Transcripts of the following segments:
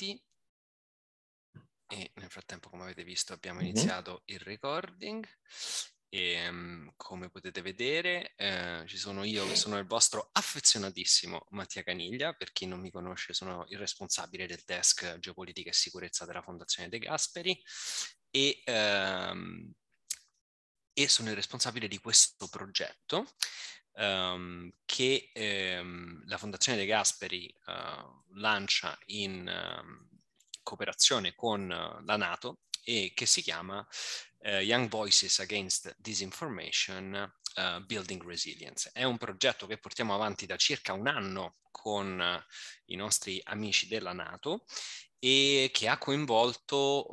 tutti e nel frattempo come avete visto abbiamo mhm. iniziato il recording e um, come potete vedere eh, ci sono io che sono il vostro affezionatissimo Mattia Caniglia, per chi non mi conosce sono il responsabile del desk geopolitica e sicurezza della Fondazione De Gasperi e ehm, e sono il responsabile di questo progetto um, che um, la Fondazione De Gasperi uh, lancia in um, cooperazione con uh, la Nato e che si chiama uh, Young Voices Against Disinformation Uh, Building Resilience. È un progetto che portiamo avanti da circa un anno con uh, i nostri amici della Nato e che ha coinvolto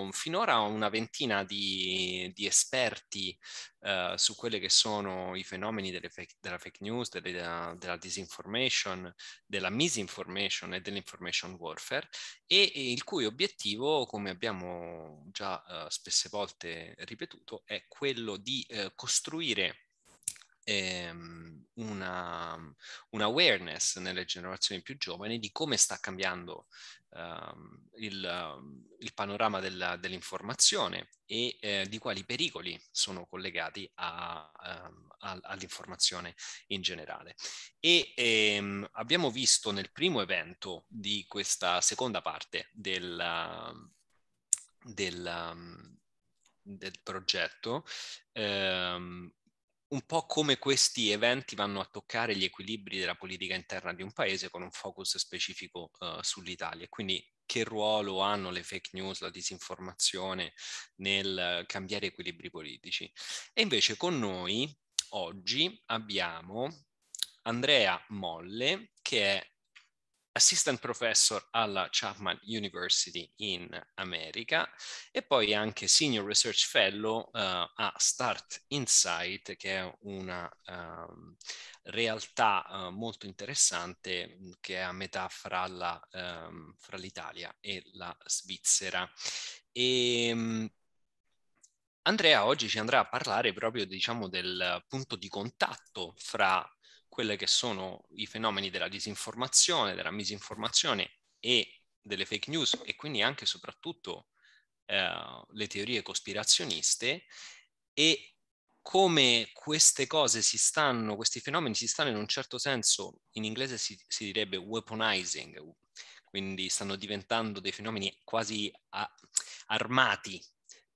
uh, finora una ventina di, di esperti uh, su quelli che sono i fenomeni fake, della fake news, delle, della, della, disinformation, della misinformation e dell'information warfare e, e il cui obiettivo, come abbiamo già uh, spesse volte ripetuto, è quello di eh, costruire ehm, una, un'awareness nelle generazioni più giovani di come sta cambiando ehm, il, ehm, il, panorama della, dell'informazione e eh, di quali pericoli sono collegati a, ehm, a, all'informazione in generale. E ehm, abbiamo visto nel primo evento di questa seconda parte del, del, ehm, del progetto ehm, un po' come questi eventi vanno a toccare gli equilibri della politica interna di un paese con un focus specifico uh, sull'Italia. Quindi che ruolo hanno le fake news, la disinformazione nel cambiare equilibri politici. E invece con noi oggi abbiamo Andrea Molle, che è assistant professor alla Chapman University in America e poi anche senior research fellow uh, a Start Insight, che è una um, realtà uh, molto interessante mm, che è a metà fra, la, um, fra l'Italia e la Svizzera. E, um, Andrea oggi ci andrà a parlare proprio diciamo, del eh, punto di contatto fra quelle che sono i fenomeni della disinformazione, della misinformazione e delle fake news e quindi anche e soprattutto eh, le teorie cospirazioniste e come queste cose si stanno, questi fenomeni si stanno in un certo senso, in inglese si, si direbbe weaponizing, quindi stanno diventando dei fenomeni quasi a, armati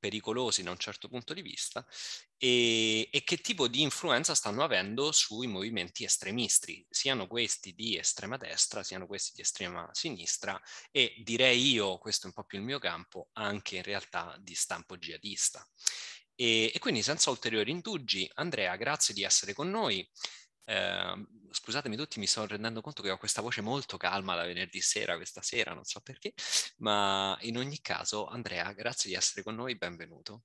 pericolosi da un certo punto di vista e, e, che tipo di influenza stanno avendo sui movimenti estremisti, siano questi di estrema destra, siano questi di estrema sinistra e direi io, questo è un po' più il mio campo, anche in realtà di stampo jihadista. E, e quindi senza ulteriori indugi, Andrea, grazie di essere con noi. Ehm, scusatemi tutti, mi sto rendendo conto che ho questa voce molto calma da venerdì sera, questa sera, non so perché, ma in ogni caso, Andrea, grazie di essere con noi, benvenuto.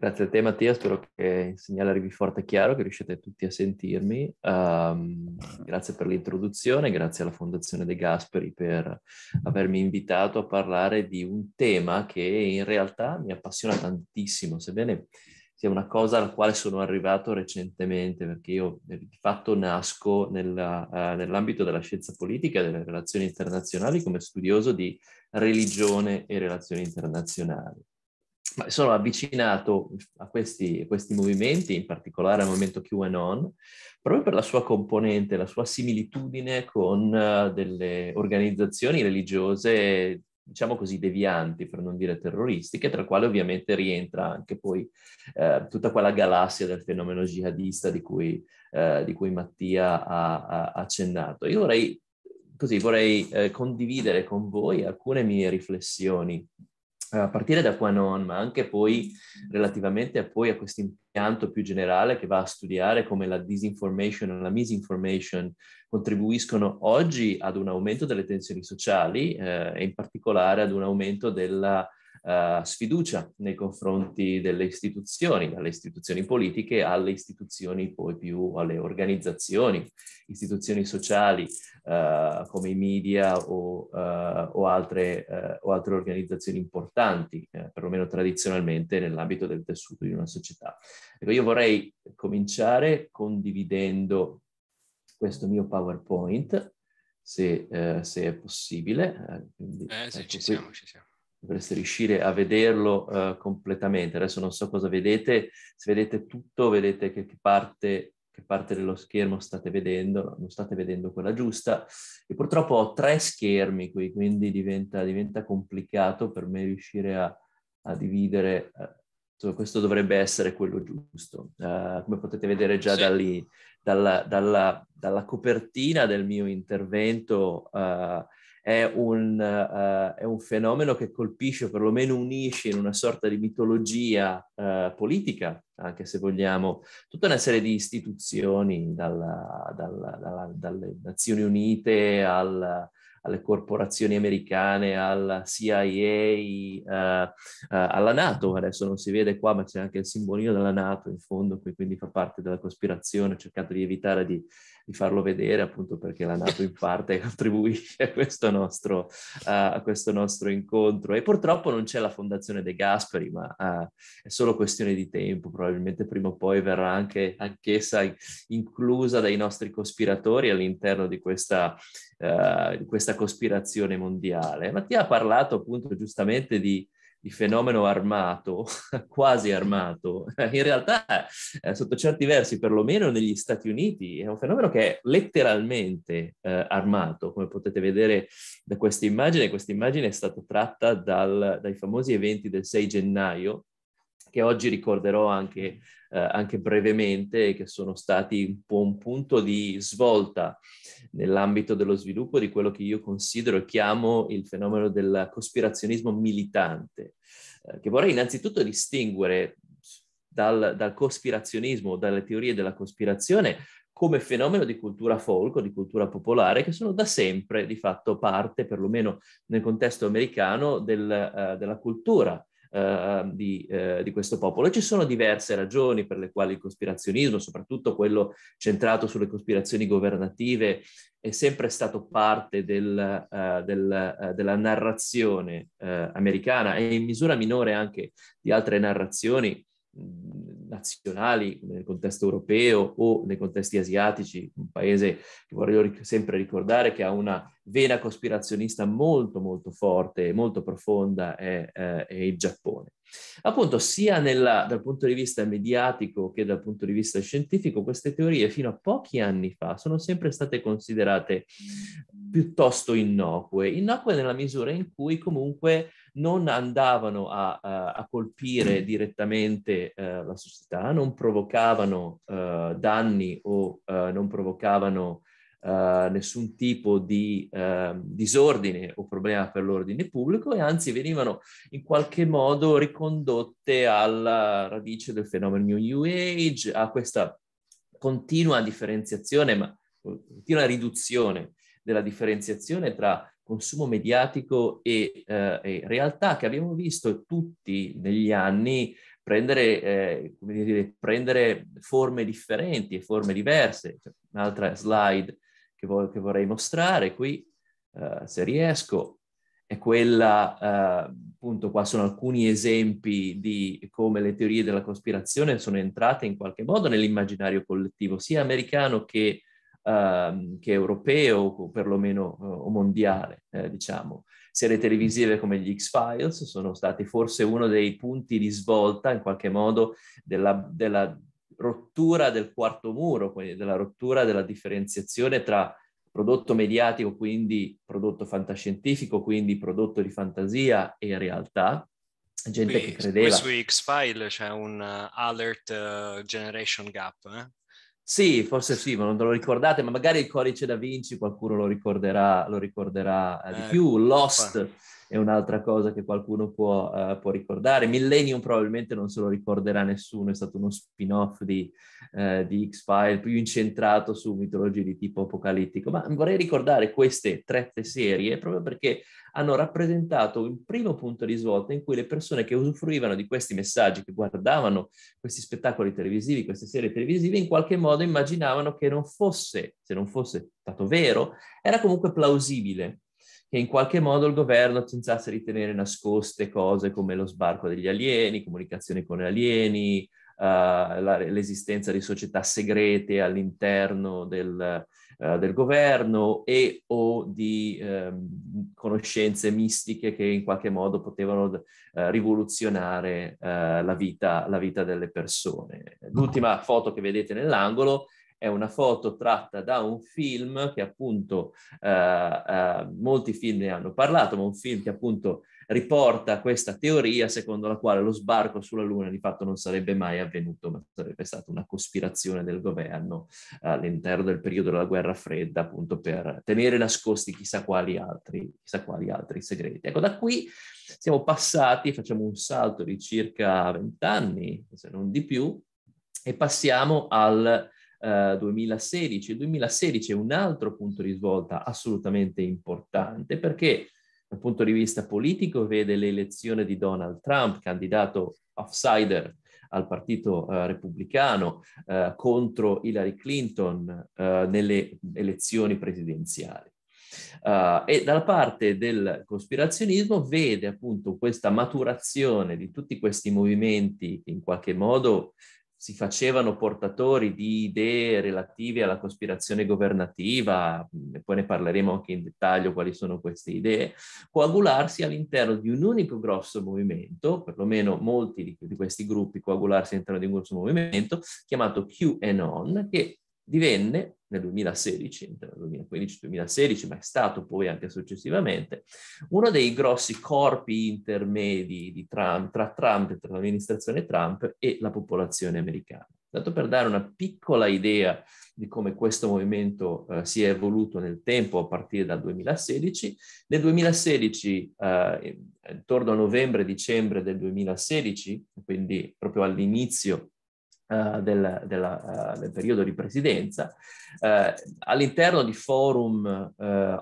Grazie a te Mattia, spero che il segnale arrivi forte e chiaro, che riuscite tutti a sentirmi. Um, grazie per l'introduzione, grazie alla Fondazione De Gasperi per avermi invitato a parlare di un tema che in realtà mi appassiona tantissimo, sebbene sia una cosa alla quale sono arrivato recentemente, perché io eh, di fatto nasco nella, uh, nell'ambito della scienza politica e delle relazioni internazionali come studioso di religione e relazioni internazionali. Ma sono avvicinato a questi, a questi movimenti, in particolare al movimento QAnon, proprio per la sua componente, la sua similitudine con uh, delle organizzazioni religiose diciamo così, devianti, per non dire terroristiche, tra quale ovviamente rientra anche poi eh, tutta quella galassia del fenomeno jihadista di cui, eh, di cui Mattia ha, ha, accennato. Io vorrei, così, vorrei eh, condividere con voi alcune mie riflessioni eh, a partire da Quanon, ma anche poi relativamente a, a questo impianto più generale che va a studiare come la disinformation o la misinformation contribuiscono oggi ad un aumento delle tensioni sociali eh, e in particolare ad un aumento della eh, sfiducia nei confronti delle istituzioni, dalle istituzioni politiche alle istituzioni poi più alle organizzazioni, istituzioni sociali eh, come i media o, eh, o, altre, eh, o altre, organizzazioni importanti, eh, perlomeno tradizionalmente nell'ambito del tessuto di una società. Ecco, io vorrei cominciare condividendo questo mio PowerPoint, se, eh, se è possibile. Eh, quindi, eh, sì, ecco ci siamo, qui. ci siamo. Dovreste riuscire a vederlo uh, completamente. Adesso non so cosa vedete, se vedete tutto, vedete che, che parte parte dello schermo state vedendo, non state vedendo quella giusta. E purtroppo ho tre schermi qui, quindi diventa, diventa complicato per me riuscire a, a dividere. Insomma, questo dovrebbe essere quello giusto. Uh, come potete vedere già sì. da lì, dalla, dalla, dalla copertina del mio intervento uh, è, un, uh, è, un, fenomeno che colpisce, o perlomeno unisce in una sorta di mitologia uh, politica, anche se vogliamo, tutta una serie di istituzioni, dalla, dalla, dalle Nazioni Unite al, alle corporazioni americane, alla CIA, uh, eh, uh, eh, alla Nato, adesso non si vede qua ma c'è anche il simbolino della Nato in fondo, quindi fa parte della cospirazione, ho cercato di evitare di di farlo vedere appunto perché la Nato in parte contribuisce a questo, nostro, uh, a questo nostro incontro e purtroppo non c'è la fondazione De Gasperi ma uh, è solo questione di tempo, probabilmente prima o poi verrà anche anch'essa inclusa dai nostri cospiratori all'interno di questa, uh, di questa cospirazione mondiale. Mattia ha parlato appunto giustamente di di fenomeno armato, quasi armato, in realtà eh, sotto certi versi, perlomeno negli Stati Uniti, è un fenomeno che è letteralmente eh, armato, come potete vedere da questa immagine. Questa immagine è stata tratta dal, dai famosi eventi del 6 gennaio che oggi ricorderò anche, eh, anche brevemente, che sono stati un po' un punto di svolta nell'ambito dello sviluppo di quello che io considero e chiamo il fenomeno del cospirazionismo militante, eh, che vorrei innanzitutto distinguere dal, dal cospirazionismo, dalle teorie della cospirazione, come fenomeno di cultura folk o di cultura popolare che sono da sempre di fatto parte, perlomeno nel contesto americano, del, uh, della cultura eh, di, eh, di, questo popolo. E ci sono diverse ragioni per le quali il cospirazionismo, soprattutto quello centrato sulle cospirazioni governative, è sempre stato parte del, uh, del, uh, della narrazione uh, americana e in misura minore anche di altre narrazioni nazionali nel contesto europeo o nei contesti asiatici, un paese che vorrei sempre ricordare che ha una vena cospirazionista molto molto forte, molto profonda, è, eh, è il Giappone. Appunto, sia nella, dal punto di vista mediatico che dal punto di vista scientifico, queste teorie fino a pochi anni fa sono sempre state considerate piuttosto innocue, innocue nella misura in cui comunque non andavano a, a, a colpire mm. direttamente eh, la società, non provocavano eh, danni o eh, non provocavano eh, nessun tipo di ehm, disordine o problema per l'ordine pubblico e anzi venivano in qualche modo ricondotte alla radice del fenomeno New Age, a questa continua differenziazione, ma continua riduzione della differenziazione tra consumo mediatico e, eh, e realtà che abbiamo visto tutti negli anni prendere, eh, dire, prendere forme differenti e forme diverse. Cioè, un'altra slide che, vo- che, vorrei mostrare qui, eh, se riesco, è quella, eh, appunto, qua sono alcuni esempi di come le teorie della cospirazione sono entrate in qualche modo nell'immaginario collettivo, sia americano che ehm, che europeo o perlomeno eh, o mondiale, eh, diciamo. Serie televisive come gli X-Files sono stati forse uno dei punti di svolta, in qualche modo, della, della rottura del quarto muro, quindi della rottura della differenziazione tra prodotto mediatico, quindi prodotto fantascientifico, quindi prodotto di fantasia e realtà. Gente qui, che credeva. Qui su X-File c'è un uh, alert uh, generation gap. Eh? Sì, forse sì, ma non te lo ricordate, ma magari il codice da Vinci qualcuno lo ricorderà, lo ricorderà eh, di eh, più. Lost, è un'altra cosa che qualcuno può, uh, può, ricordare. Millennium probabilmente non se lo ricorderà nessuno, è stato uno spin-off di, uh, di X-File più incentrato su mitologie di tipo apocalittico, ma vorrei ricordare queste tre serie proprio perché hanno rappresentato il primo punto di svolta in cui le persone che usufruivano di questi messaggi, che guardavano questi spettacoli televisivi, queste serie televisive, in qualche modo immaginavano che non fosse, se non fosse stato vero, era comunque plausibile che in qualche modo il governo pensasse di tenere nascoste cose come lo sbarco degli alieni, comunicazione con alieni, uh, la, l'esistenza di società segrete all'interno del, uh, del governo e o di um, conoscenze mistiche che in qualche modo potevano uh, rivoluzionare la vita, la, vita, delle persone. L'ultima foto che vedete nell'angolo è una foto tratta da un film che appunto eh, eh, molti film ne hanno parlato, ma un film che appunto riporta questa teoria secondo la quale lo sbarco sulla Luna di fatto non sarebbe mai avvenuto, ma sarebbe stata una cospirazione del governo eh, all'interno del periodo della guerra fredda, appunto per tenere nascosti chissà quali altri, chissà quali altri segreti. Ecco, da qui siamo passati, facciamo un salto di circa vent'anni, se non di più, e passiamo al 2016. Il 2016 è un altro punto di svolta assolutamente importante perché dal punto di vista politico vede l'elezione di Donald Trump, candidato outsider al partito uh, repubblicano uh, contro Hillary Clinton uh, nelle elezioni presidenziali. e dalla parte del cospirazionismo vede appunto questa maturazione di tutti questi movimenti che in qualche modo si facevano portatori di idee relative alla cospirazione governativa, mm, e poi ne parleremo anche in dettaglio quali sono queste idee, coagularsi all'interno di un unico grosso movimento, perlomeno molti di, di questi gruppi coagularsi all'interno di un grosso movimento, chiamato QAnon, che divenne nel 2016, 2015-2016, ma è stato poi anche successivamente, uno dei grossi corpi intermedi Trump, tra Trump, tra l'amministrazione Trump e la popolazione americana. Tanto per dare una piccola idea di come questo movimento eh, si è evoluto nel tempo a partire dal 2016, nel 2016, eh, intorno a novembre-dicembre del 2016, quindi proprio all'inizio eh, del, della, uh, del, periodo di presidenza, uh, all'interno di forum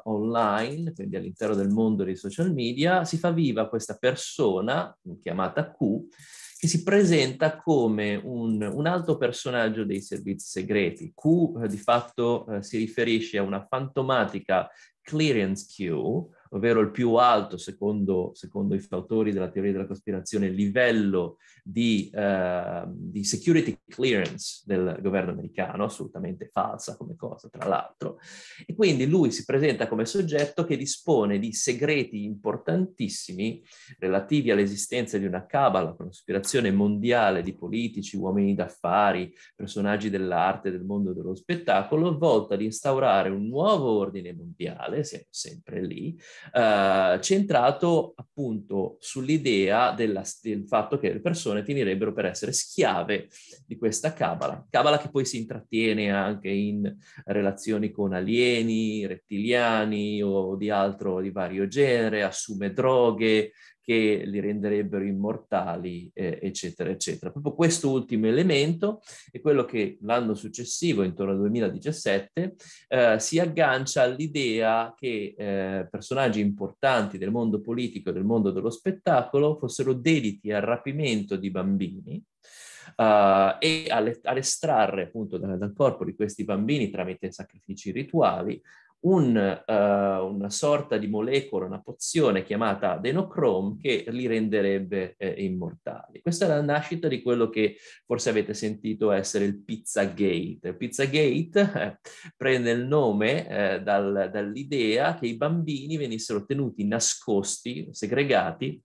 online, quindi all'interno del mondo dei social media, si fa viva questa persona chiamata Q che si presenta come un, un alto personaggio dei servizi segreti. Q di fatto si riferisce a una fantomatica clearance queue ovvero il più alto, secondo, secondo i fautori della teoria della cospirazione, livello di, eh, di, security clearance del governo americano, assolutamente falsa come cosa, tra l'altro. E quindi lui si presenta come soggetto che dispone di segreti importantissimi relativi all'esistenza di una cabala, cospirazione mondiale di politici, uomini d'affari, personaggi dell'arte, del mondo dello spettacolo, volta ad instaurare un nuovo ordine mondiale, siamo sempre lì, eh, centrato appunto sull'idea della, del fatto che le persone finirebbero per essere schiave di questa cabala, cabala che poi si intrattiene anche in relazioni con alieni, rettiliani o di altro di vario genere, assume droghe, che li renderebbero immortali, eh, eccetera, eccetera. Proprio questo ultimo elemento è quello che l'anno successivo, intorno al 2017, eh, si aggancia all'idea che eh, personaggi importanti del mondo politico e del mondo dello spettacolo fossero dediti al rapimento di bambini, Uh, e all'estrarre appunto dal, dal, corpo di questi bambini tramite sacrifici rituali un, uh, una sorta di molecola, una pozione chiamata adenochrome che li renderebbe eh, immortali. Questa è la nascita di quello che forse avete sentito essere il Pizzagate. Pizzagate eh, prende il nome eh, dal, dall'idea che i bambini venissero tenuti nascosti, segregati,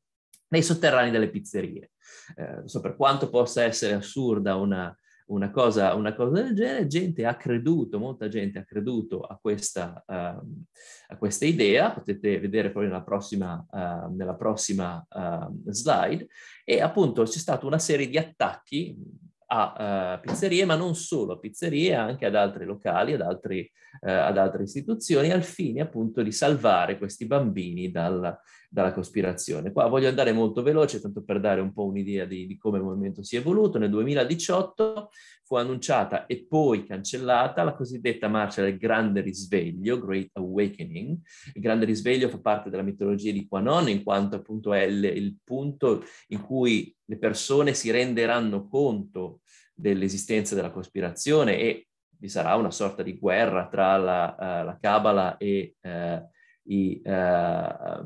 nei sotterranei delle pizzerie. Eh, so per quanto possa essere assurda una, una cosa, una cosa, del genere, gente ha creduto, molta gente ha creduto a questa, uh, a questa idea, potete vedere poi nella prossima, uh, nella prossima uh, slide, e appunto c'è stata una serie di attacchi a eh, pizzerie, ma non solo a pizzerie, anche ad altri locali, ad, altri, eh, ad altre istituzioni, al fine appunto di salvare questi bambini dal, dalla cospirazione. Qua voglio andare molto veloce, tanto per dare un po' un'idea di, di come il movimento si è evoluto. Nel 2018 fu annunciata e poi cancellata la cosiddetta marcia del Grande Risveglio, Great Awakening. Il Grande Risveglio fa parte della mitologia di Quanon, in quanto appunto è il, il punto in cui le persone si renderanno conto dell'esistenza della cospirazione e vi sarà una sorta di guerra tra la, uh, la Kabbalah e uh, i, eh,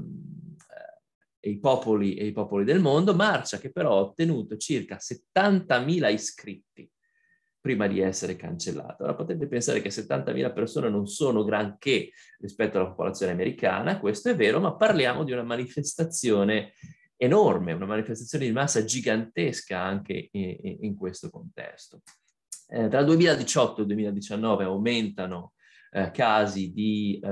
e i popoli, e i popoli del mondo, marcia che però ha ottenuto circa 70.000 iscritti prima di essere cancellata. Ora potete pensare che 70.000 persone non sono granché rispetto alla popolazione americana, questo è vero, ma parliamo di una manifestazione enorme, una manifestazione di massa gigantesca anche in, in questo contesto. Eh, tra 2018 al 2019 aumentano eh, casi di eh,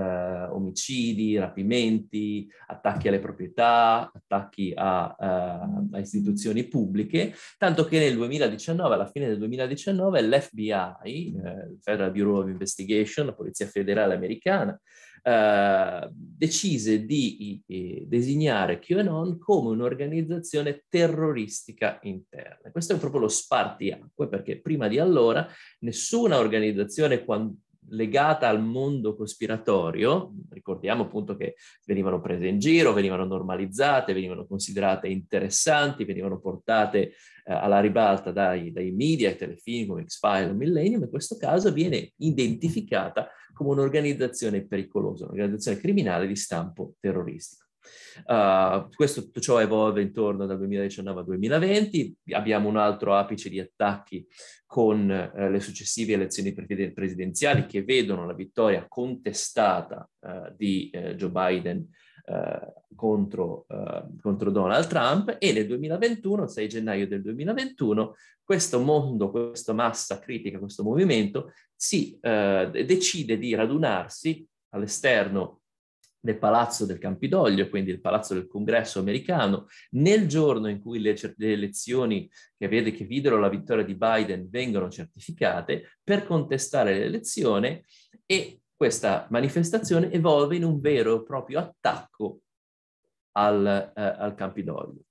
omicidi, rapimenti, attacchi alle proprietà, attacchi a, a, eh, a, istituzioni pubbliche, tanto che nel 2019, alla fine del 2019, l'FBI, eh, il Federal Bureau of Investigation, la Polizia Federale Americana, Uh, decise di eh, designare QAnon come un'organizzazione terroristica interna. Questo è proprio lo spartiacque, perché prima di allora nessuna organizzazione legata al mondo cospiratorio, ricordiamo appunto che venivano prese in giro, venivano normalizzate, venivano considerate interessanti, venivano portate eh, alla ribalta dai, dai media, telefilm come X-File Millennium, in questo caso viene identificata come un'organizzazione pericolosa, un'organizzazione criminale di stampo terroristico. Uh, questo tutto ciò evolve intorno dal 2019 al 2020, abbiamo un altro apice di attacchi con eh, le successive elezioni presidenziali che vedono la vittoria contestata eh, di eh, Joe Biden eh, contro, eh, contro, Donald Trump e nel 2021, 6 gennaio del 2021, questo mondo, questa massa critica, questo movimento si decide di radunarsi all'esterno nel palazzo del Campidoglio, quindi il palazzo del congresso americano, nel giorno in cui le, le elezioni che, vede, che videro la vittoria di Biden vengono certificate, per contestare l'elezione e questa manifestazione evolve in un vero e proprio attacco al, eh, al Campidoglio.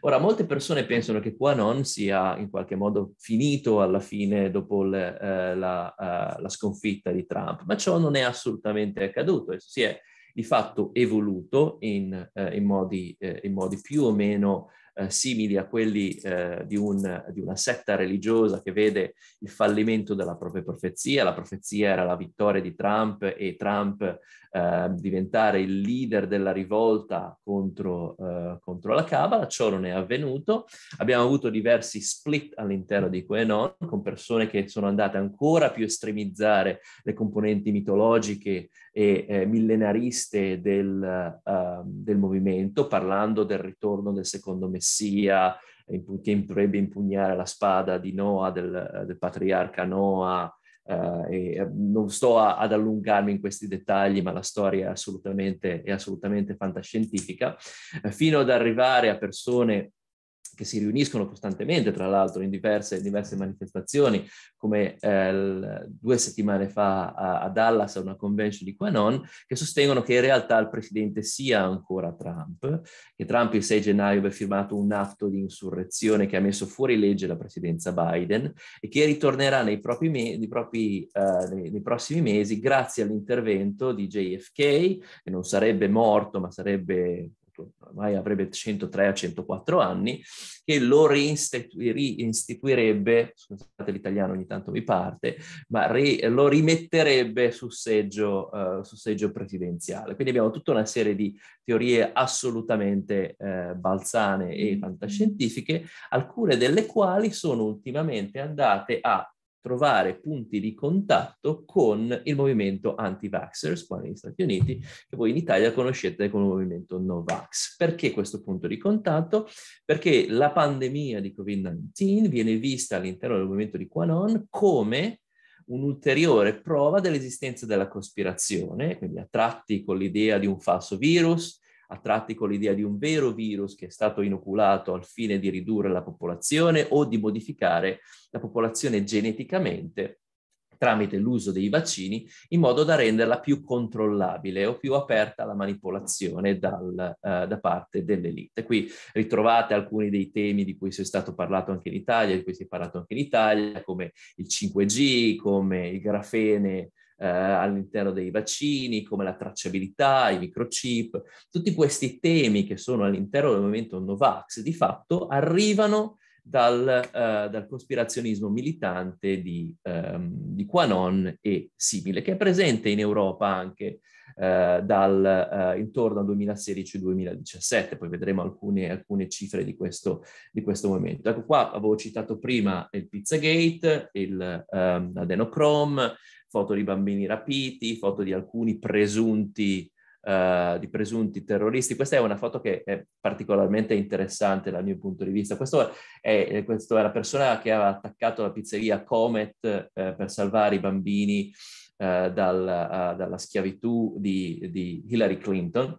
Ora, molte persone pensano che QAnon sia in qualche modo finito alla fine dopo le, eh, la, eh, la, sconfitta di Trump, ma ciò non è assolutamente accaduto. Si è di fatto evoluto in, eh, in, modi, eh, in modi più o meno eh, simili a quelli eh, di, un, di, una setta religiosa che vede il fallimento della propria profezia. La profezia era la vittoria di Trump e Trump eh, diventare il leader della rivolta contro, eh, contro la Cabala. Ciò non è avvenuto. Abbiamo avuto diversi split all'interno di QAnon con persone che sono andate ancora più a estremizzare le componenti mitologiche e eh, millenariste del, uh, del movimento, parlando del ritorno del secondo messaggio messia che potrebbe impugnare la spada di Noah, del, del patriarca Noah. Eh, e non sto a, ad allungarmi in questi dettagli, ma la storia è assolutamente, è assolutamente fantascientifica, eh, fino ad arrivare a persone che si riuniscono costantemente, tra l'altro, in diverse, diverse manifestazioni, come eh, due settimane fa a, a, Dallas a una convention di Quanon, che sostengono che in realtà il presidente sia ancora Trump, che Trump il 6 gennaio abbia firmato un atto di insurrezione che ha messo fuori legge la presidenza Biden e che ritornerà nei, propri me- nei, propri, uh, nei, nei prossimi mesi grazie all'intervento di JFK, che non sarebbe morto ma sarebbe ormai avrebbe 103 a 104 anni, che lo reinstituirebbe, scusate l'italiano ogni tanto mi parte, ma re, lo rimetterebbe sul seggio, uh, sul seggio, presidenziale. Quindi abbiamo tutta una serie di teorie assolutamente uh, balzane e mm-hmm. fantascientifiche, alcune delle quali sono ultimamente andate a trovare punti di contatto con il movimento anti-vaxxers qua negli Stati Uniti, che voi in Italia conoscete come movimento no-vax. Perché questo punto di contatto? Perché la pandemia di Covid-19 viene vista all'interno del movimento di Quanon come un'ulteriore prova dell'esistenza della cospirazione, quindi a tratti con l'idea di un falso virus, a tratti con l'idea di un vero virus che è stato inoculato al fine di ridurre la popolazione o di modificare la popolazione geneticamente tramite l'uso dei vaccini in modo da renderla più controllabile o più aperta alla manipolazione dal, eh, da parte dell'elite. Qui ritrovate alcuni dei temi di cui si è stato parlato anche in Italia, di cui si è parlato anche in Italia, come il 5G, come il grafene eh, all'interno dei vaccini, come la tracciabilità, i microchip, tutti questi temi che sono all'interno del movimento Novax di fatto arrivano dal, eh, dal cospirazionismo militante di, ehm, di, Quanon e simile, che è presente in Europa anche eh, dal, eh, intorno al 2016-2017, poi vedremo alcune, alcune cifre di questo, di questo momento. Ecco qua avevo citato prima il Pizzagate, il ehm, foto di bambini rapiti, foto di alcuni presunti, uh, di presunti terroristi. Questa è una foto che è particolarmente interessante dal mio punto di vista. Questo è, eh, questo è la persona che aveva attaccato la pizzeria Comet uh, per salvare i bambini uh, dal, dalla schiavitù di, di Hillary Clinton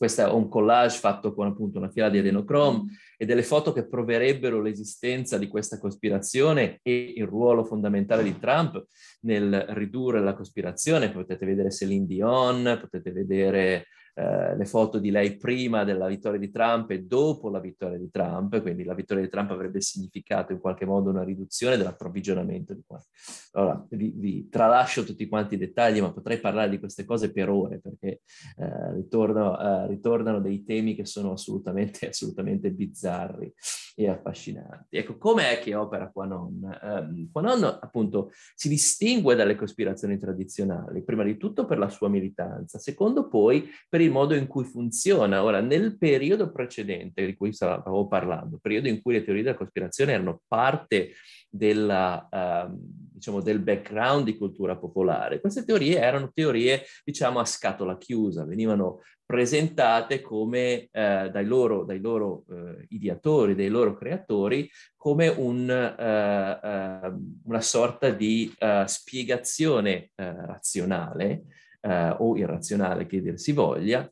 questo è un collage fatto con appunto una fila di adenochrome mm. e delle foto che proverebbero l'esistenza di questa cospirazione e il ruolo fondamentale di Trump nel ridurre la cospirazione. Potete vedere Céline Dion, potete vedere eh, le foto di lei prima della vittoria di Trump e dopo la vittoria di Trump, quindi la vittoria di Trump avrebbe significato in qualche modo una riduzione dell'approvvigionamento di Allora, vi, vi, tralascio tutti quanti i dettagli, ma potrei parlare di queste cose per ore, perché eh, ritorno, eh, ritornano dei temi che sono assolutamente, assolutamente bizzarri e affascinanti. Ecco, com'è che opera Quanon? Eh, Quanon, appunto, si distingue dalle cospirazioni tradizionali, prima di tutto per la sua militanza, secondo poi per il il modo in cui funziona. Ora, nel periodo precedente di cui stavo parlando, periodo in cui le teorie della cospirazione erano parte della, uh, diciamo, del background di cultura popolare, queste teorie erano teorie, diciamo, a scatola chiusa, venivano presentate come eh, dai loro, dai loro eh, ideatori, dai loro creatori, come un, eh, ehm, una sorta di eh, spiegazione eh, razionale eh, o irrazionale che dir si voglia,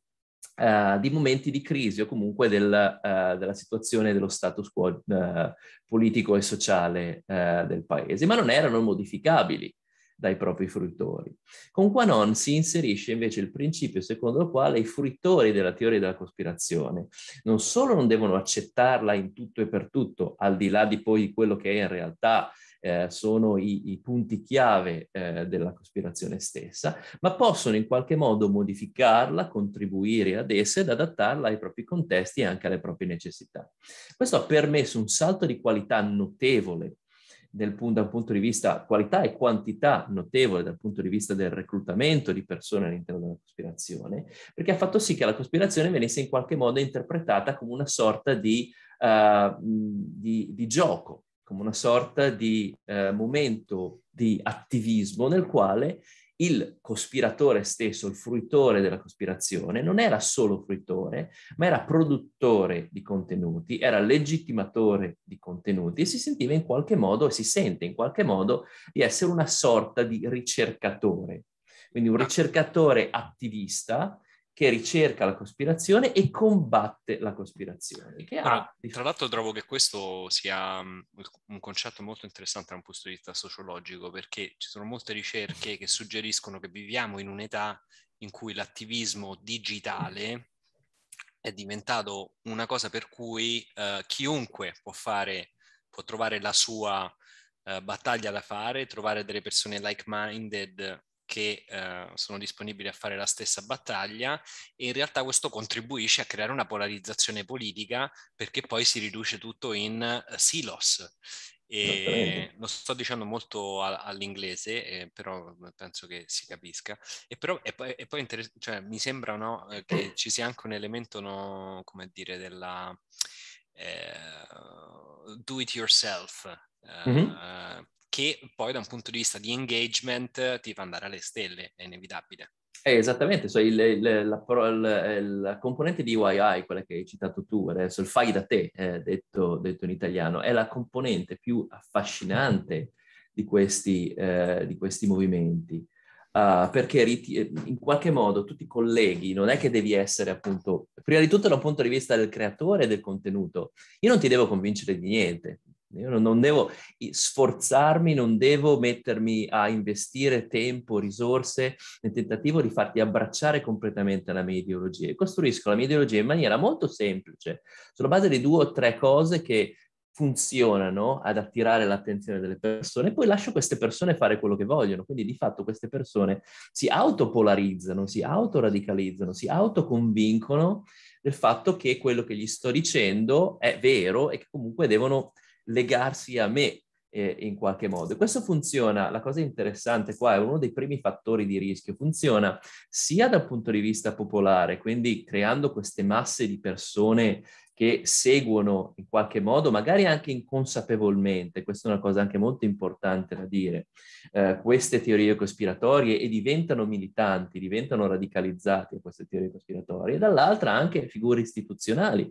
eh, di momenti di crisi o comunque del, eh, della situazione dello status quo eh, politico e sociale eh, del paese, ma non erano modificabili dai propri fruttori. Con Quanon si inserisce invece il principio secondo il quale i fruttori della teoria della cospirazione non solo non devono accettarla in tutto e per tutto, al di là di poi quello che è in realtà eh, sono i, i, punti chiave eh, della cospirazione stessa, ma possono in qualche modo modificarla, contribuire ad essa ed adattarla ai propri contesti e anche alle proprie necessità. Questo ha permesso un salto di qualità notevole dal punto di vista qualità e quantità notevole dal punto di vista del reclutamento di persone all'interno della cospirazione, perché ha fatto sì che la cospirazione venisse in qualche modo interpretata come una sorta di, uh, di, di gioco, come una sorta di eh, momento di attivismo nel quale il cospiratore stesso, il fruitore della cospirazione, non era solo fruitore, ma era produttore di contenuti, era legittimatore di contenuti e si sentiva in qualche modo, e si sente in qualche modo di essere una sorta di ricercatore. Quindi un ah. ricercatore attivista che ricerca la cospirazione e combatte la cospirazione. Ha... Tra l'altro trovo che questo sia mm, un concetto molto interessante da un punto di vista sociologico, perché ci sono molte ricerche che suggeriscono che viviamo in un'età in cui l'attivismo digitale è diventato una cosa per cui eh, chiunque può fare, può trovare la sua eh, battaglia da fare, trovare delle persone like-minded che eh, sono disponibili a fare la stessa battaglia e in realtà questo contribuisce a creare una polarizzazione politica perché poi si riduce tutto in eh, silos. E lo sto dicendo molto a, all'inglese, eh, però eh, penso che si capisca. E, però, e poi, e poi inter- cioè, mi sembra no, eh, che ci sia anche un elemento, no, come dire, della eh, do it yourself, Uh, mm-hmm che poi da un punto di vista di engagement ti fa andare alle stelle, è inevitabile. Eh, esattamente, so, il, il, la, la, la, componente di YI, quella che hai citato tu adesso, il fai da te, eh, detto, detto, in italiano, è la componente più affascinante di questi, eh, di questi movimenti. Uh, perché eh, in qualche modo tu ti colleghi, non è che devi essere appunto, prima di tutto da un punto di vista del creatore del contenuto, io non ti devo convincere di niente, io non devo sforzarmi, non devo mettermi a investire tempo, risorse nel tentativo di farti abbracciare completamente la mia ideologia. Costruisco la mia ideologia in maniera molto semplice, sulla base di due o tre cose che funzionano ad attirare l'attenzione delle persone e poi lascio queste persone fare quello che vogliono. Quindi di fatto queste persone si autopolarizzano, si autoradicalizzano, si autoconvincono del fatto che quello che gli sto dicendo è vero e che comunque devono legarsi a me eh, in qualche modo. E questo funziona, la cosa interessante qua è uno dei primi fattori di rischio, funziona sia dal punto di vista popolare, quindi creando queste masse di persone che seguono in qualche modo, magari anche inconsapevolmente, questa è una cosa anche molto importante da dire, eh, queste teorie cospiratorie e diventano militanti, diventano radicalizzati a queste teorie cospiratorie, e dall'altra anche figure istituzionali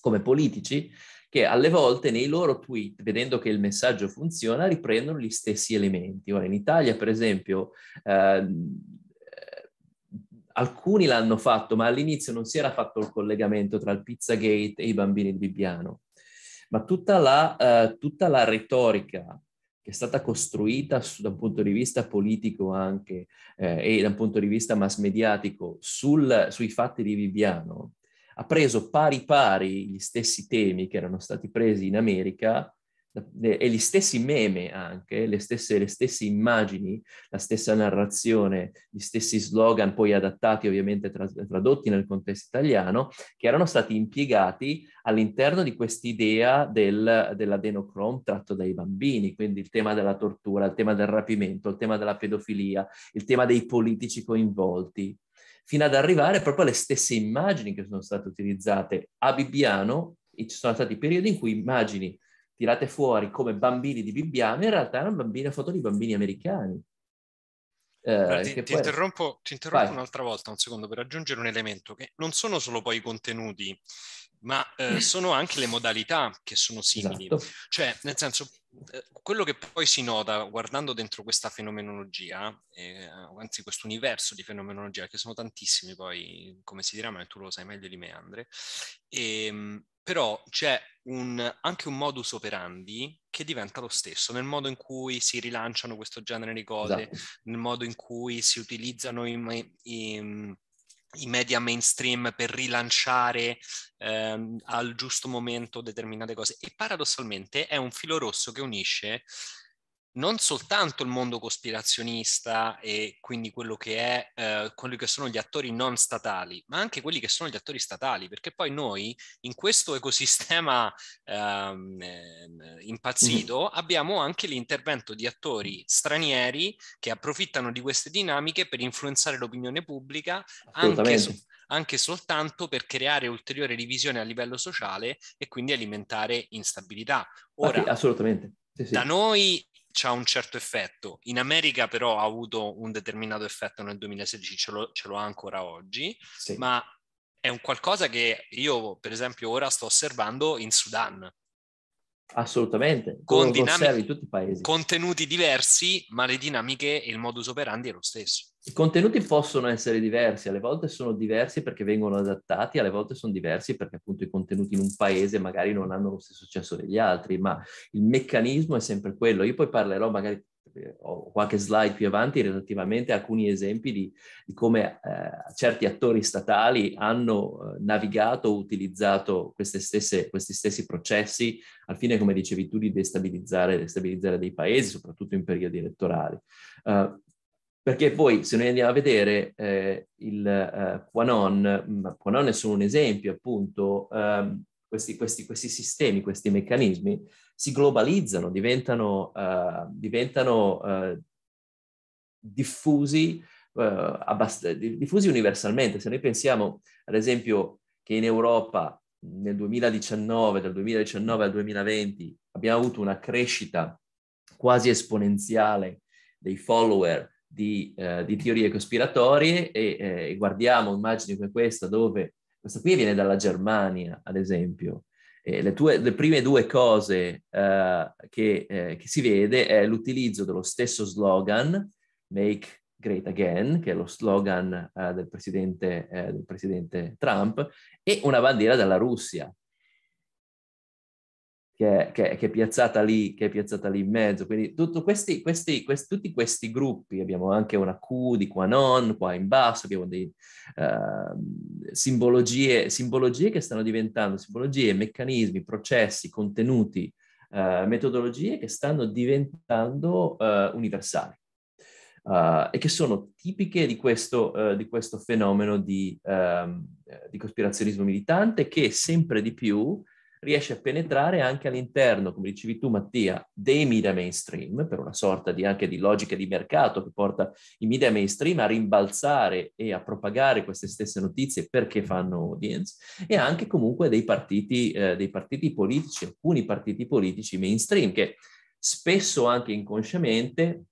come politici che alle volte nei loro tweet, vedendo che il messaggio funziona, riprendono gli stessi elementi. Ora, in Italia, per esempio, ehm, eh, alcuni l'hanno fatto, ma all'inizio non si era fatto il collegamento tra il Pizzagate e i bambini di Bibbiano. Ma tutta la, eh, tutta la retorica che è stata costruita su, da un punto di vista politico anche eh, e da un punto di vista massmediatico sul, sui fatti di Viviano, ha preso pari pari gli stessi temi che erano stati presi in America e gli stessi meme anche, le stesse, le stesse, immagini, la stessa narrazione, gli stessi slogan poi adattati ovviamente tradotti nel contesto italiano, che erano stati impiegati all'interno di quest'idea del, dell'adenocrom tratto dai bambini, quindi il tema della tortura, il tema del rapimento, il tema della pedofilia, il tema dei politici coinvolti fino ad arrivare proprio alle stesse immagini che sono state utilizzate a Bibbiano, e ci sono stati periodi in cui immagini tirate fuori come bambini di Bibbiano, in realtà erano bambine, foto di bambini americani. Eh, ti, ti, interrompo, ti interrompo un'altra volta, un secondo, per aggiungere un elemento che non sono solo poi i contenuti, ma eh, sono anche le modalità che sono simili. Esatto. Cioè, nel senso, eh, quello che poi si nota guardando dentro questa fenomenologia, eh, anzi questo universo di fenomenologia, che sono tantissimi poi, come si dirà, ma tu lo sai meglio di me, Andre, e, ehm, però c'è un, anche un modus operandi che diventa lo stesso, nel modo in cui si rilanciano questo genere di cose, esatto. nel modo in cui si utilizzano i, i i media mainstream per rilanciare ehm, al giusto momento determinate cose e paradossalmente è un filo rosso che unisce non soltanto il mondo cospirazionista e quindi quello che, è, eh, quelli che sono gli attori non statali, ma anche quelli che sono gli attori statali, perché poi noi in questo ecosistema ehm, ehm impazzito abbiamo anche l'intervento di attori stranieri che approfittano di queste dinamiche per influenzare l'opinione pubblica anche, so- anche soltanto per creare ulteriore divisione a livello sociale e quindi alimentare instabilità. Ah Ora, Assolutamente. Sì, sì. Da noi ha un certo effetto. In America però ha avuto un determinato effetto nel 2016, ce lo, ce lo ha ancora oggi, sì. ma è un qualcosa che io per esempio ora sto osservando in Sudan, Assolutamente, con, dinamiche, tutti i paesi. Contenuti diversi, ma le dinamiche e il modus operandi è lo stesso. I contenuti possono essere diversi, alle volte sono diversi perché vengono adattati, alle volte sono diversi perché appunto i contenuti in un paese magari non hanno lo stesso successo degli altri, ma il meccanismo è sempre quello. Io poi parlerò magari ho qualche slide più avanti relativamente a alcuni esempi di, di come eh, certi attori statali hanno eh, navigato, utilizzato stesse, questi stessi processi al fine, come dicevi tu, di destabilizzare, destabilizzare dei paesi, soprattutto in periodi elettorali. Uh, perché poi se noi andiamo a vedere eh, il eh, Quanon, mm, Quanon è solo un esempio appunto, um, questi, questi, questi sistemi, questi meccanismi si globalizzano, diventano, uh, diventano uh, diffusi, uh, abbast- diffusi universalmente. Se noi pensiamo, ad esempio, che in Europa nel 2019, dal 2019 al 2020, abbiamo avuto una crescita quasi esponenziale dei follower di, eh, di, teorie cospiratorie e, eh, guardiamo immagini come questa dove questa qui viene dalla Germania, ad esempio, eh, le, tue, le, prime due cose eh, che, eh, che, si vede è l'utilizzo dello stesso slogan, Make Great Again, che è lo slogan eh, del presidente, eh, del, presidente, Trump, e una bandiera della Russia che, che, che, è piazzata lì, che è piazzata lì in mezzo. Quindi questi, questi, questi, tutti questi gruppi, abbiamo anche una Q di Quanon qua in basso, abbiamo dei, uh, simbologie, simbologie, che stanno diventando, simbologie, meccanismi, processi, contenuti, uh, metodologie che stanno diventando uh, universali. Eh, e che sono tipiche di questo, di questo fenomeno di, ehm, di, cospirazionismo militante che sempre di più riesce a penetrare anche all'interno, come dicevi tu Mattia, dei media mainstream, per una sorta di, anche di logica di mercato che porta i media mainstream a rimbalzare e a propagare queste stesse notizie perché fanno audience, e anche comunque dei partiti, eh, dei partiti politici, alcuni partiti politici mainstream che spesso anche inconsciamente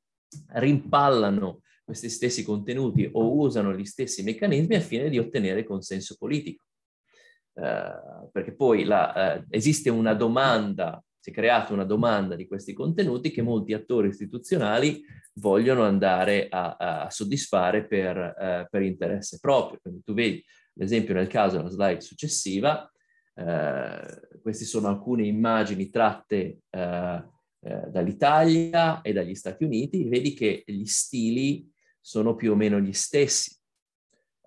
rimpallano questi stessi contenuti o usano gli stessi meccanismi a fine di ottenere consenso politico. Eh, perché poi la, eh, esiste una domanda, si è creata una domanda di questi contenuti che molti attori istituzionali vogliono andare a, a soddisfare per, eh, per, interesse proprio. Quindi tu vedi, ad esempio nel caso della slide successiva, eh, queste sono alcune immagini tratte eh, dall'Italia e dagli Stati Uniti, vedi che gli stili sono più o meno gli stessi,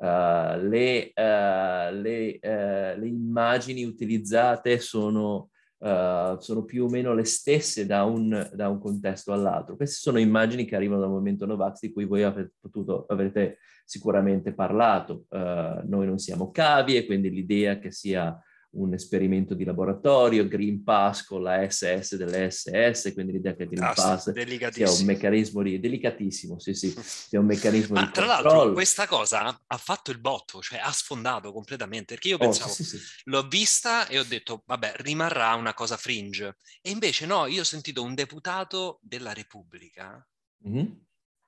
Uh, le, uh, le, uh, le, immagini utilizzate sono, sono, più o meno le stesse da un, da un, contesto all'altro. Queste sono immagini che arrivano dal movimento Novax di cui voi avete, potuto, avete sicuramente parlato. noi non siamo cavi e quindi l'idea che sia un esperimento di laboratorio, Green Pass con la SS dell'SS, quindi l'idea che Green ah, Pass sia un meccanismo di, delicatissimo, sì sì, sia un meccanismo Ma, di tra controllo. l'altro questa cosa ha fatto il botto, cioè ha sfondato completamente, perché io pensavo, oh, sì, sì, sì. l'ho vista e ho detto, vabbè, rimarrà una cosa fringe, e invece no, io ho sentito un deputato della Repubblica mm-hmm.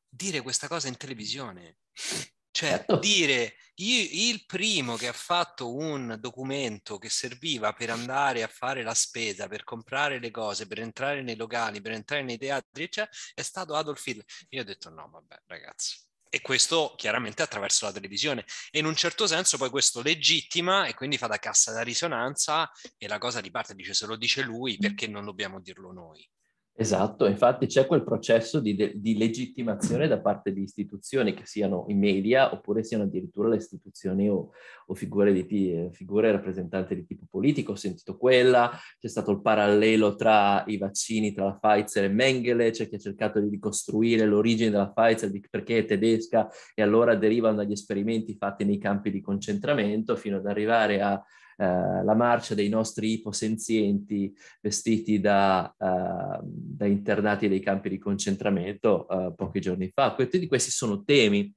dire questa cosa in televisione. Cioè, certo. dire io, il primo che ha fatto un documento che serviva per andare a fare la spesa, per comprare le cose, per entrare nei locali, per entrare nei teatri, cioè, è stato Adolf Hitler. Io ho detto no, vabbè, ragazzi. E questo chiaramente attraverso la televisione. E in un certo senso poi questo legittima e quindi fa da cassa da risonanza e la cosa riparte, dice se lo dice lui mm. perché non dobbiamo dirlo noi. Esatto, infatti c'è quel processo di, de- di, legittimazione da parte di istituzioni, che siano i media oppure siano addirittura le istituzioni o, o figure, t- figure, rappresentanti di tipo politico. Ho sentito quella, c'è stato il parallelo tra i vaccini, tra la Pfizer e Mengele, c'è chi ha cercato di ricostruire l'origine della Pfizer perché è tedesca e allora derivano dagli esperimenti fatti nei campi di concentramento fino ad arrivare a eh, la marcia dei nostri iposenzienti vestiti da, eh, da internati dei campi di concentramento eh, pochi giorni fa. Tutti questi sono temi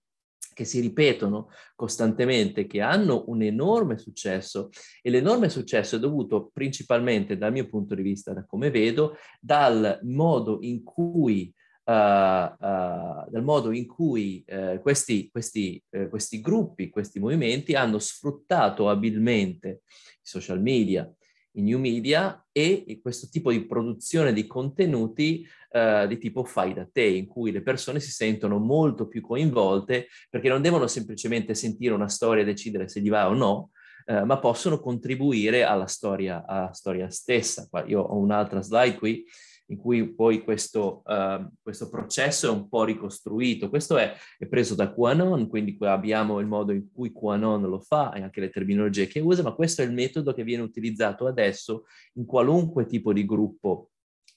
che si ripetono costantemente, che hanno un enorme successo e l'enorme successo è dovuto principalmente, dal mio punto di vista, da come vedo, dal modo in cui eh, eh, del modo in cui eh, questi, questi, questi gruppi, questi movimenti hanno sfruttato abilmente i social media, i new media e questo tipo di produzione di contenuti uh, di tipo fai da te, in cui le persone si sentono molto più coinvolte perché non devono semplicemente sentire una storia e decidere se gli va o no, uh, ma possono contribuire alla storia, alla storia stessa. Io ho un'altra slide qui in cui poi questo, uh, questo processo è un po' ricostruito. Questo è, è, preso da Quanon, quindi qui abbiamo il modo in cui Quanon lo fa e anche le terminologie che usa, ma questo è il metodo che viene utilizzato adesso in qualunque tipo di gruppo,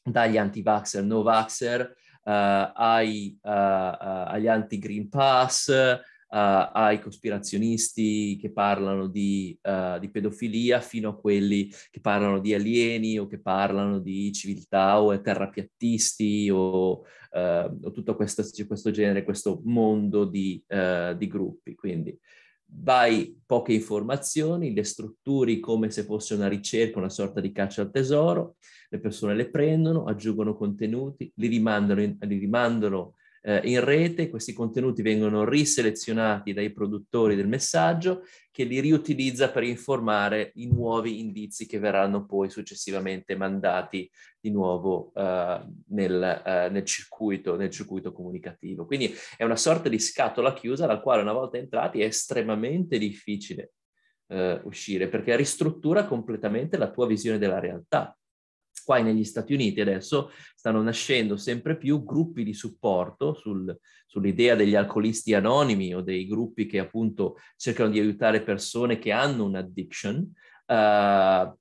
dagli anti-vaxxer, no-vaxxer, uh, ai, uh, agli anti-green pass, eh, ai cospirazionisti che parlano di, eh, di, pedofilia fino a quelli che parlano di alieni o che parlano di civiltà o terrapiattisti o, eh, o tutto questo, questo, genere, questo mondo di, di gruppi. Quindi vai poche informazioni, le strutturi come se fosse una ricerca, una sorta di caccia al tesoro, le persone le prendono, aggiungono contenuti, li rimandano, li rimandano eh, in rete, questi contenuti vengono riselezionati dai produttori del messaggio che li riutilizza per informare i nuovi indizi che verranno poi successivamente mandati di nuovo eh, nel, eh, nel, circuito, nel circuito comunicativo. Quindi è una sorta di scatola chiusa dalla quale una volta entrati è estremamente difficile Uh, uscire, perché ristruttura completamente la tua visione della realtà qua negli Stati Uniti adesso stanno nascendo sempre più gruppi di supporto sul, sull'idea degli alcolisti anonimi o dei gruppi che appunto cercano di aiutare persone che hanno un'addiction, eh,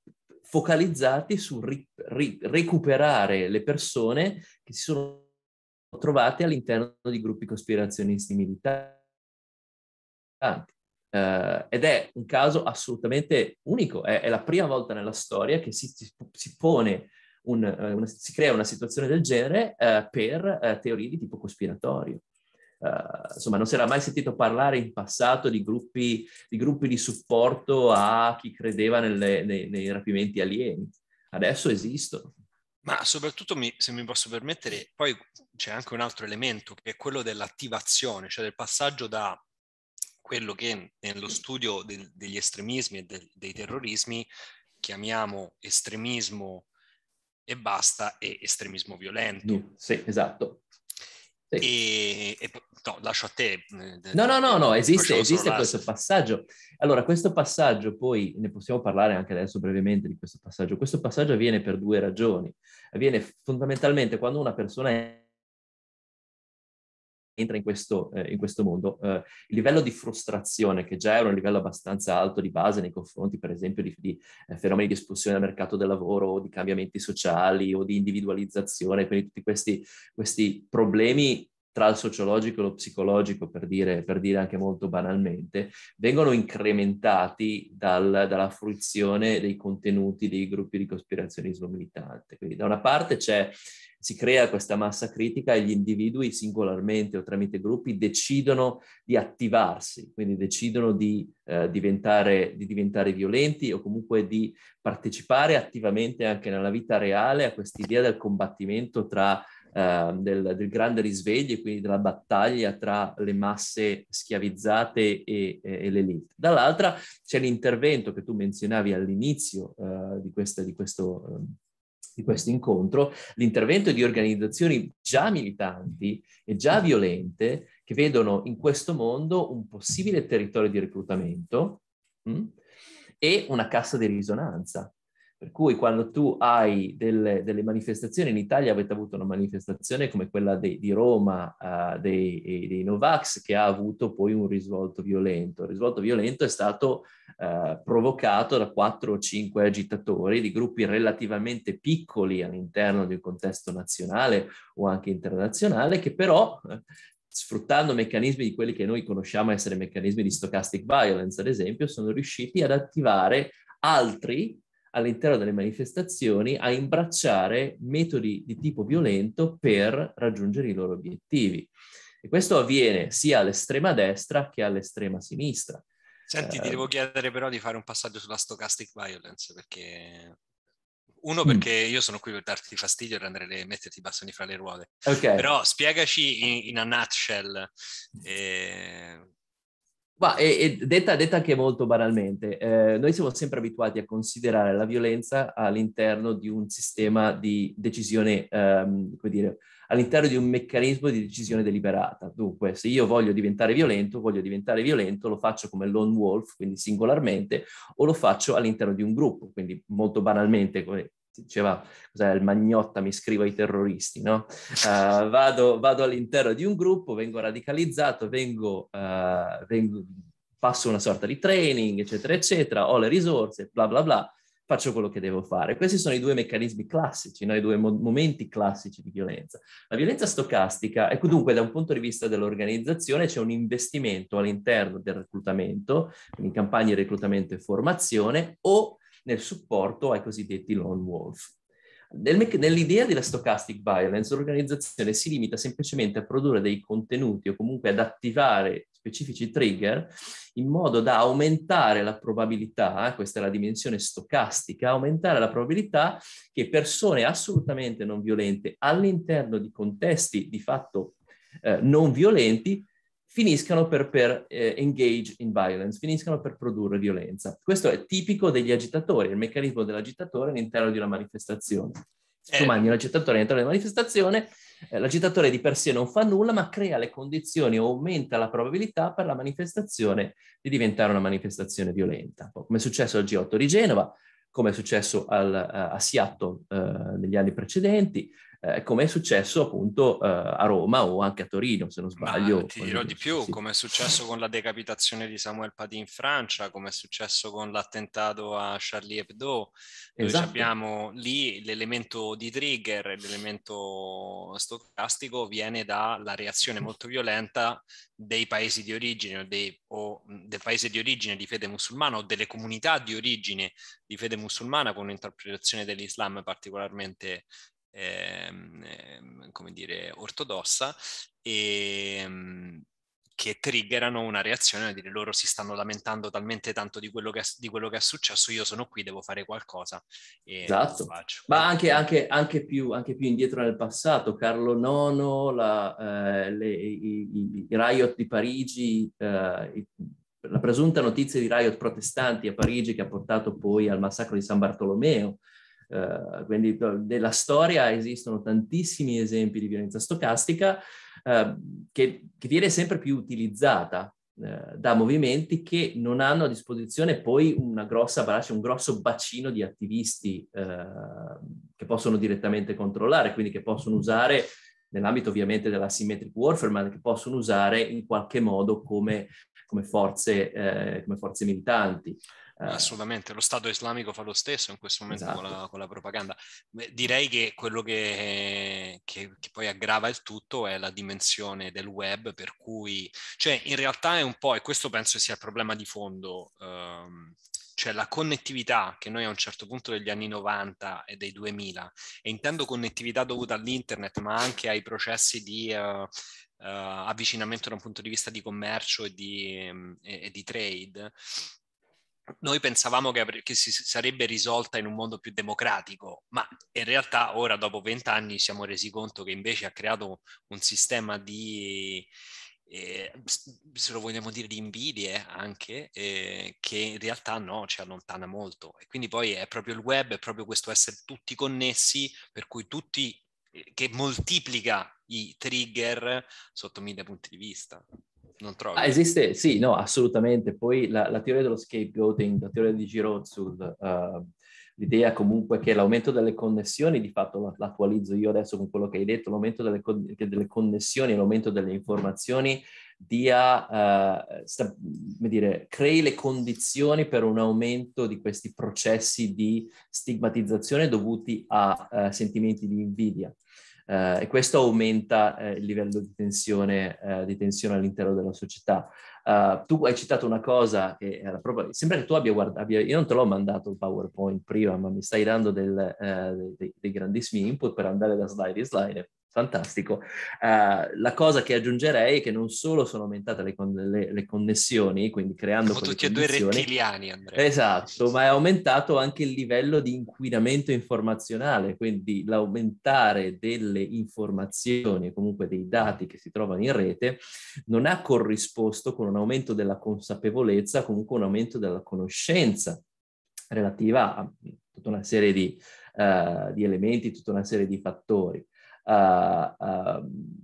focalizzati su ri, ri, recuperare le persone che si sono trovate all'interno di gruppi cospirazionisti militanti. Uh, ed è un caso assolutamente unico, è, è, la prima volta nella storia che si, si, si pone un, eh, una, si crea una situazione del genere eh, per eh, teorie di tipo cospiratorio. Uh, insomma, non si era mai sentito parlare in passato di gruppi di, gruppi di supporto a chi credeva nelle, nei, nei, rapimenti alieni. Adesso esistono. Ma soprattutto, mi, se mi posso permettere, poi c'è anche un altro elemento che è quello dell'attivazione, cioè del passaggio da quello che nello studio de, degli estremismi e de, dei terrorismi chiamiamo estremismo e basta e estremismo violento. Sì, esatto. Sì. E, e, no, lascio a te. Eh, no, no, no, no esiste, esiste questo passaggio. Allora, questo passaggio, poi ne possiamo parlare anche adesso brevemente di questo passaggio. Questo passaggio avviene per due ragioni. Avviene fondamentalmente quando una persona è entra in questo, eh, in questo mondo, eh, il livello di frustrazione, che già era un livello abbastanza alto di base nei confronti, per esempio, di, di eh, fenomeni di espulsione dal mercato del lavoro o di cambiamenti sociali o di individualizzazione, quindi tutti questi, questi problemi tra il sociologico e lo psicologico, per dire, per dire anche molto banalmente, vengono incrementati dal, dalla fruizione dei contenuti dei gruppi di cospirazionismo militante. Quindi da una parte c'è si crea questa massa critica e gli individui singolarmente o tramite gruppi decidono di attivarsi, quindi decidono di, eh, diventare, di diventare, violenti o comunque di partecipare attivamente anche nella vita reale a quest'idea del combattimento tra, eh, del, del, grande risveglio e quindi della battaglia tra le masse schiavizzate e, e, e l'elite. Dall'altra c'è l'intervento che tu menzionavi all'inizio eh, di, questa, di questo ehm, di questo incontro l'intervento di organizzazioni già militanti e già violente che vedono in questo mondo un possibile territorio di reclutamento mh, mm, e una cassa di risonanza per cui quando tu hai delle, delle, manifestazioni, in Italia avete avuto una manifestazione come quella de, di Roma uh, dei, eh, dei, Novax che ha avuto poi un risvolto violento. Il risvolto violento è stato uh, provocato da quattro o cinque agitatori di gruppi relativamente piccoli all'interno di un contesto nazionale o anche internazionale che però sfruttando meccanismi di quelli che noi conosciamo essere meccanismi di stochastic violence, ad esempio, sono riusciti ad attivare altri all'interno delle manifestazioni a imbracciare metodi di tipo violento per raggiungere i loro obiettivi. E questo avviene sia all'estrema destra che all'estrema sinistra. Senti, eh, ti devo chiedere però di fare un passaggio sulla stochastic violence, perché uno mm. perché mm. io sono qui per darti fastidio e rendere le, metterti i bastoni fra le ruote. Okay. Però spiegaci in, in a nutshell eh, ma e, e detta, detta, anche molto banalmente, eh, noi siamo sempre abituati a considerare la violenza all'interno di un sistema di decisione, ehm, come dire, all'interno di un meccanismo di decisione deliberata. Dunque, se io voglio diventare violento, voglio diventare violento, lo faccio come lone wolf, quindi singolarmente, o lo faccio all'interno di un gruppo, quindi molto banalmente, come diceva cos'era il magnotta, mi scrivo ai terroristi, no? Uh, vado, vado, all'interno di un gruppo, vengo radicalizzato, vengo, uh, vengo, passo una sorta di training, eccetera, eccetera, ho le risorse, bla bla bla, faccio quello che devo fare. Questi sono i due meccanismi classici, no? i due mo- momenti classici di violenza. La violenza stocastica, ecco dunque da un punto di vista dell'organizzazione c'è un investimento all'interno del reclutamento, quindi campagne di reclutamento e formazione, o nel supporto ai cosiddetti lone wolf. Nell'idea della stochastic violence, l'organizzazione si limita semplicemente a produrre dei contenuti o comunque ad attivare specifici trigger in modo da aumentare la probabilità, eh, questa è la dimensione stocastica, aumentare la probabilità che persone assolutamente non violente all'interno di contesti di fatto eh, non violenti finiscano per, per eh, engage in violence, finiscano per produrre violenza. Questo è tipico degli agitatori, il meccanismo dell'agitatore all'interno di una manifestazione. Se tu eh. mandi un agitatore all'interno di una manifestazione, eh, l'agitatore di per sé non fa nulla, ma crea le condizioni o aumenta la probabilità per la manifestazione di diventare una manifestazione violenta. Come è successo al G8 di Genova, come è successo al, eh, a Seattle eh, negli anni precedenti, eh, come è successo appunto eh, a Roma o anche a Torino, se non sbaglio. Ma, ti dirò di più, sì. come è successo con la decapitazione di Samuel Paty in Francia, come è successo con l'attentato a Charlie Hebdo, esatto. abbiamo lì l'elemento di trigger, l'elemento stocastico viene dalla reazione molto violenta dei paesi di origine o, dei, o del paese di origine di fede musulmana o delle comunità di origine di fede musulmana con un'interpretazione dell'Islam particolarmente Ehm, ehm, come dire, ortodossa e, ehm, che triggerano una reazione a dire loro si stanno lamentando talmente tanto di quello che, di quello che è successo, io sono qui, devo fare qualcosa e esatto. Ma anche, anche, anche, più, anche, più, indietro nel passato, Carlo IX, la, eh, le, i, i, riot di Parigi, eh, la presunta notizia di riot protestanti a Parigi che ha portato poi al massacro di San Bartolomeo, eh, quindi nella storia esistono tantissimi esempi di violenza stocastica uh, che, che, viene sempre più utilizzata eh, da movimenti che non hanno a disposizione poi una grossa barace, un grosso bacino di attivisti che possono direttamente controllare, quindi che possono usare nell'ambito ovviamente della symmetric warfare, ma che possono usare in qualche modo come, come, forze, eh, come forze, militanti. Eh, Assolutamente, lo Stato islamico fa lo stesso in questo momento esatto. con, la, con, la, propaganda. Direi che quello che, che, che, poi aggrava il tutto è la dimensione del web, per cui, cioè in realtà è un po', e questo penso sia il problema di fondo, ehm, cioè la connettività che noi a un certo punto degli anni 90 e dei 2000, e intendo connettività dovuta all'internet, ma anche ai processi di uh, uh, avvicinamento da un punto di vista di commercio e di, um, e, e di trade, noi pensavamo che, che, si sarebbe risolta in un mondo più democratico, ma in realtà ora, dopo vent'anni, siamo resi conto che invece ha creato un sistema di eh, se lo vogliamo dire, di invidie anche, eh, che in realtà no, ci allontana molto. E quindi poi è proprio il web, è proprio questo essere tutti connessi, per cui tutti, eh, che moltiplica i trigger sotto mille punti di vista. Non trovo. Ah, esiste, sì, no, assolutamente. Poi la, la teoria dello scapegoating, la teoria di Giro sul... Uh l'idea comunque che l'aumento delle connessioni, di fatto l'attualizzo io adesso con quello che hai detto, l'aumento delle, con- delle connessioni, l'aumento delle informazioni dia, uh, sta- come dire, crei le condizioni per un aumento di questi processi di stigmatizzazione dovuti a uh, sentimenti di invidia. Eh, e questo aumenta eh, il livello di tensione, eh, di tensione, all'interno della società. tu hai citato una cosa che era proprio, sembra che tu abbia guardato, abbia, io non te l'ho mandato il PowerPoint prima, ma mi stai dando del, dei, dei grandissimi input per andare da slide in slide Fantastico. Uh, la cosa che aggiungerei è che non solo sono aumentate le, con- le-, le connessioni, quindi creando... Sono tutti e due rettiliani, Andrea. Esatto, ma è aumentato anche il livello di inquinamento informazionale, quindi l'aumentare delle informazioni, comunque dei dati che si trovano in rete, non ha corrisposto con un aumento della consapevolezza, comunque un aumento della conoscenza relativa a tutta una serie di, uh, di elementi, tutta una serie di fattori. Eh, ehm,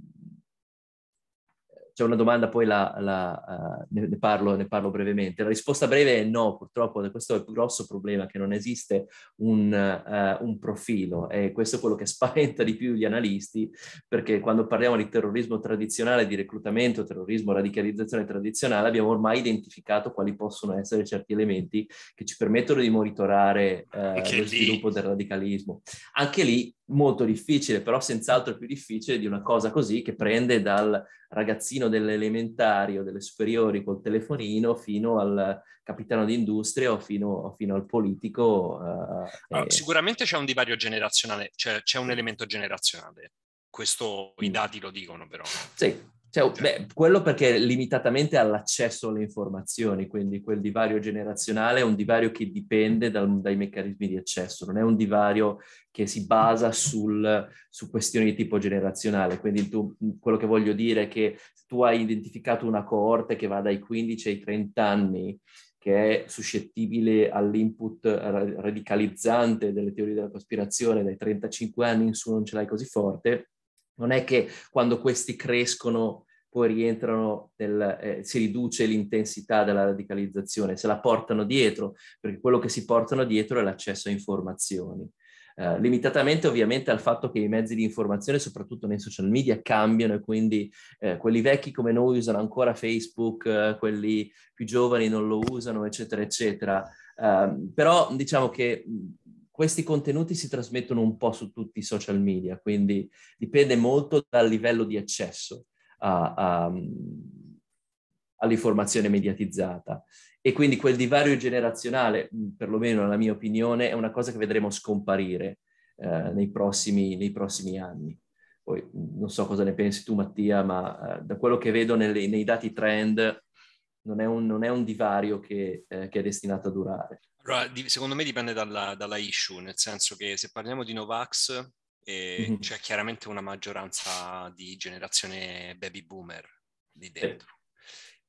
c'è una domanda, poi la, la, eh, ne, ne, parlo, ne, parlo, brevemente. La risposta breve è no, purtroppo questo è il grosso problema, che non esiste un, uh, un, profilo e questo è quello che spaventa di più gli analisti, perché quando parliamo di terrorismo tradizionale, di reclutamento, terrorismo, radicalizzazione tradizionale, abbiamo ormai identificato quali possono essere certi elementi che ci permettono di monitorare uh, lo lì. sviluppo del radicalismo. Anche lì molto difficile, però senz'altro più difficile di una cosa così che prende dal ragazzino dell'elementario, delle superiori col telefonino fino al capitano d'industria o fino, fino al politico. Uh, eh, allora, ah, e... Sicuramente c'è un divario generazionale, cioè c'è un elemento generazionale. Questo i mm. dati lo dicono però. Sì, cioè, certo. beh, quello perché limitatamente all'accesso alle informazioni, quindi quel divario generazionale è un divario che dipende dal, dai meccanismi di accesso, non è un divario che si basa sul, su questioni di tipo generazionale. Quindi tu, quello che voglio dire è che tu hai identificato una coorte che va dai 15 ai 30 anni, che è suscettibile all'input radicalizzante delle teorie della cospirazione, dai 35 anni in su non ce l'hai così forte, non è che quando questi crescono poi rientrano nel, eh, si riduce l'intensità della radicalizzazione, se la portano dietro, perché quello che si portano dietro è l'accesso a informazioni. Eh, limitatamente ovviamente al fatto che i mezzi di informazione, soprattutto nei social media, cambiano e quindi eh, quelli vecchi come noi usano ancora Facebook, eh, quelli più giovani non lo usano, eccetera, eccetera. Ehm, però diciamo che questi contenuti si trasmettono un po' su tutti i social media, quindi dipende molto dal livello di accesso a, a, all'informazione mediatizzata. E quindi quel divario generazionale, perlomeno nella mia opinione, è una cosa che vedremo scomparire eh, nei, prossimi, nei, prossimi, anni. Poi non so cosa ne pensi tu Mattia, ma eh, da quello che vedo nelle, nei dati trend non è un, non è un divario che, eh, che è destinato a durare. Allora, secondo me dipende dalla, dalla, issue, nel senso che se parliamo di Novax, Mm-hmm. C'è chiaramente una maggioranza di generazione baby boomer lì dentro. Eh.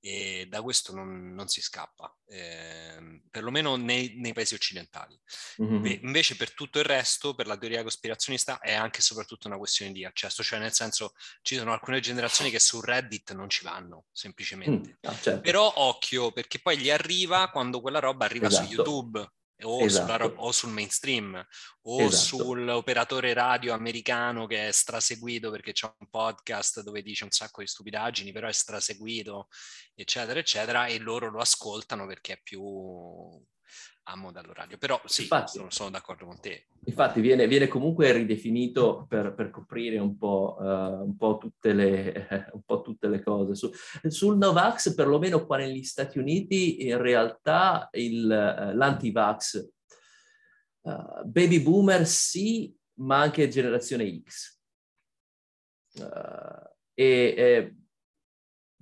E da questo non, non si scappa, eh, perlomeno nei, nei, paesi occidentali. Mm-hmm. E invece per tutto il resto, per la teoria cospirazionista, è anche e soprattutto una questione di accesso, cioè nel senso ci sono alcune generazioni che su Reddit non ci vanno, semplicemente. Mm, certo. Però occhio, perché poi gli arriva quando quella roba arriva esatto. su YouTube, o, esatto. sulla, o, sul mainstream o esatto. sull'operatore radio americano che è straseguito perché c'è un podcast dove dice un sacco di stupidaggini però è straseguito eccetera eccetera e loro lo ascoltano perché è più a modalorario. Però sì, infatti, sono, d'accordo con te. Infatti viene, viene comunque ridefinito per, per coprire un po', uh, un, po tutte le, un, po tutte le, cose. Su, sul Novax, perlomeno qua negli Stati Uniti, in realtà il, uh, l'antivax uh, baby boomer sì, ma anche generazione X. e, eh,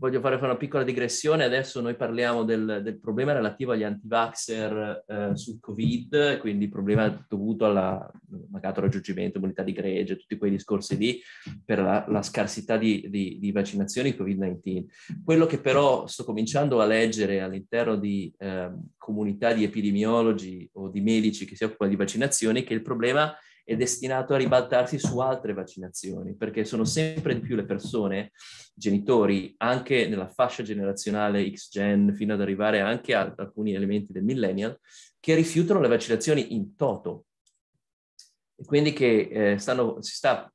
voglio fare, una piccola digressione. Adesso noi parliamo del, del problema relativo agli antivaxxer eh, sul Covid, quindi problema dovuto al mancato raggiungimento, immunità di gregge, tutti quei discorsi lì per la, la scarsità di, di, di vaccinazioni Covid-19. Quello che però sto cominciando a leggere all'interno di eh, comunità di epidemiologi o di medici che si occupano di vaccinazioni è che il problema è è destinato a ribaltarsi su altre vaccinazioni, perché sono sempre di più le persone, genitori, anche nella fascia generazionale X-Gen, fino ad arrivare anche ad alcuni elementi del millennial, che rifiutano le vaccinazioni in toto. E quindi che eh, stanno, si sta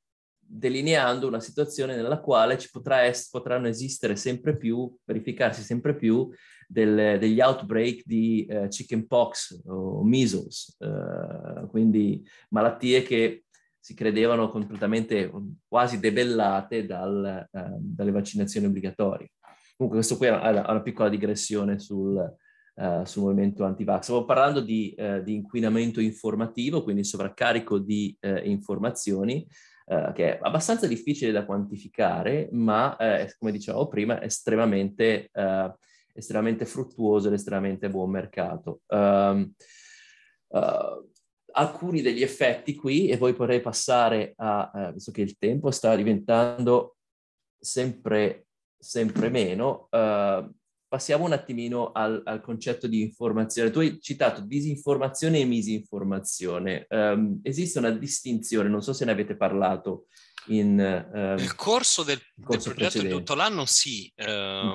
delineando una situazione nella quale ci potrà es- potranno esistere sempre più, verificarsi sempre più delle, degli outbreak di eh, chickenpox o measles, eh, quindi malattie che si credevano completamente mm, quasi debellate dal, eh, dalle vaccinazioni obbligatorie. Comunque questo qui è una, una piccola digressione sul, Uh, sul movimento anti-vax. Stavo parlando di, uh, di, inquinamento informativo, quindi sovraccarico di uh, informazioni, eh, che è abbastanza difficile da quantificare, ma eh, come dicevo prima, estremamente, eh, estremamente fruttuoso ed estremamente buon mercato. Um, uh, alcuni degli effetti qui, e poi potrei passare a, eh, visto che il tempo sta diventando sempre, sempre meno, uh, passiamo un attimino al, al, concetto di informazione. Tu hai citato disinformazione e misinformazione. Um, esiste una distinzione, non so se ne avete parlato. In, uh, Nel corso del, corso del progetto di tutto l'anno sì, uh,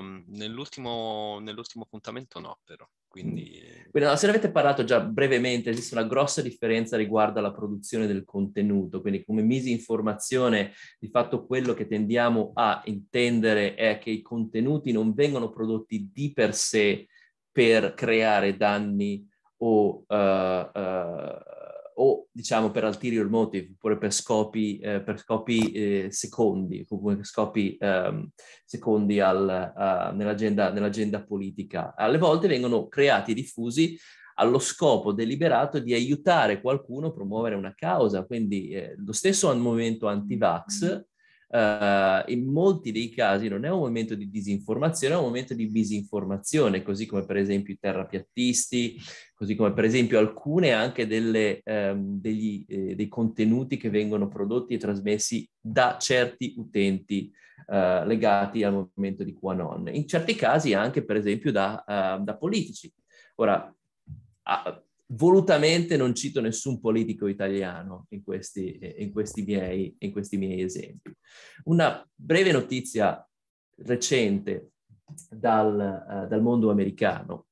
mm. nell'ultimo, nell'ultimo appuntamento no però, quindi... Mm. Quindi, no, se ne avete parlato già brevemente, esiste una grossa differenza riguardo alla produzione del contenuto, quindi come misinformazione, di fatto quello che tendiamo a intendere è che i contenuti non vengono prodotti di per sé per creare danni o... Uh, uh, o diciamo per ulterior motive, oppure per scopi, eh, per scopi eh, secondi, oppure scopi ehm, secondi al, nell'agenda, nell'agenda politica. Alle volte vengono creati e diffusi allo scopo deliberato di aiutare qualcuno a promuovere una causa. Quindi eh, lo stesso movimento anti-vax Uh, in molti dei casi non è un momento di disinformazione, è un momento di disinformazione, così come per esempio i terrapiattisti, così come per esempio alcune anche delle, um, degli, eh, dei contenuti che vengono prodotti e trasmessi da certi utenti uh, legati al movimento di QAnon, in certi casi anche per esempio da, uh, da politici. Ora, a, volutamente non cito nessun politico italiano in questi, eh, in questi, miei, in questi miei esempi. Una breve notizia recente dal, uh, dal, mondo americano.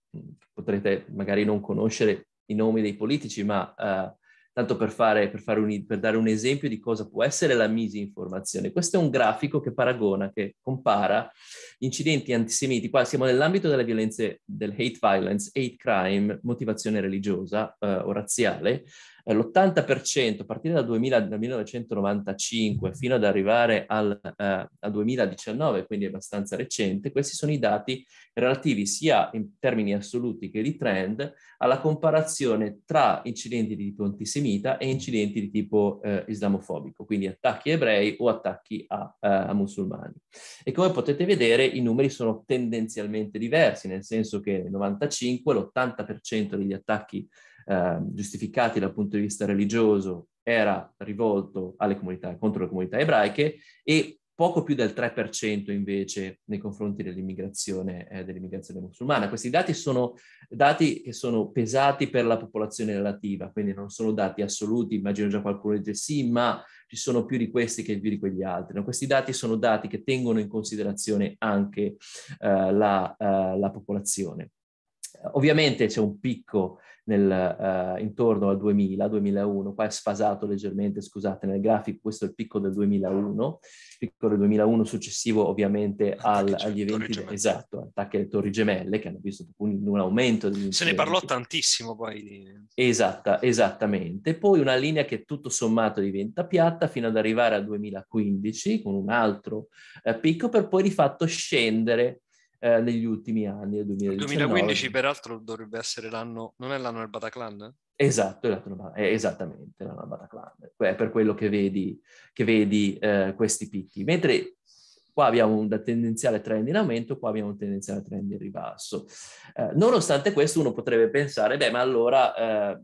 Potrete magari non conoscere i nomi dei politici, ma uh, tanto per, fare, per, fare un, per dare un esempio di cosa può essere la misinformazione. Questo è un grafico che paragona, che compara incidenti antisemiti, qua siamo nell'ambito delle violenze, del hate violence, hate crime, motivazione religiosa eh, o razziale, eh, l'80% a partire dal, 2000, dal, 1995 fino ad arrivare al eh, 2019, quindi abbastanza recente, questi sono i dati relativi sia in termini assoluti che di trend alla comparazione tra incidenti di tipo antisemita e incidenti di tipo eh, islamofobico, quindi attacchi ebrei o attacchi a, eh, a musulmani. E come potete vedere i numeri sono tendenzialmente diversi, nel senso che nel 95 l'80% degli attacchi eh, giustificati dal punto di vista religioso era rivolto alle comunità, contro le comunità ebraiche e poco più del 3% invece nei confronti dell'immigrazione, eh, dell'immigrazione musulmana. Questi dati sono dati che sono pesati per la popolazione relativa, quindi non sono dati assoluti, immagino già qualcuno dice sì, ma ci sono più di questi che più di quegli altri. No, questi dati sono dati che tengono in considerazione anche eh, la, eh, la popolazione. Ovviamente c'è un picco nel, uh, intorno al 2000-2001, qua è sfasato leggermente, scusate, nel grafico questo è il picco del 2001, picco del 2001 successivo ovviamente al, agli eventi, de- esatto, attacchi alle torri gemelle che hanno visto un, un aumento. Degli Se ne parlò tantissimo poi. Esatta, esattamente. Poi una linea che tutto sommato diventa piatta fino ad arrivare al 2015 con un altro eh, picco per poi di fatto scendere eh, negli ultimi anni del 2019. Il 2015 peraltro dovrebbe essere l'anno, non è l'anno del Bataclan? Esatto, esatto è esattamente l'anno del Bataclan, è per quello che vedi, che vedi eh, questi picchi. Mentre qua abbiamo un tendenziale trend in aumento, qua abbiamo un tendenziale trend in ribasso. Eh, nonostante questo uno potrebbe pensare, beh ma allora eh,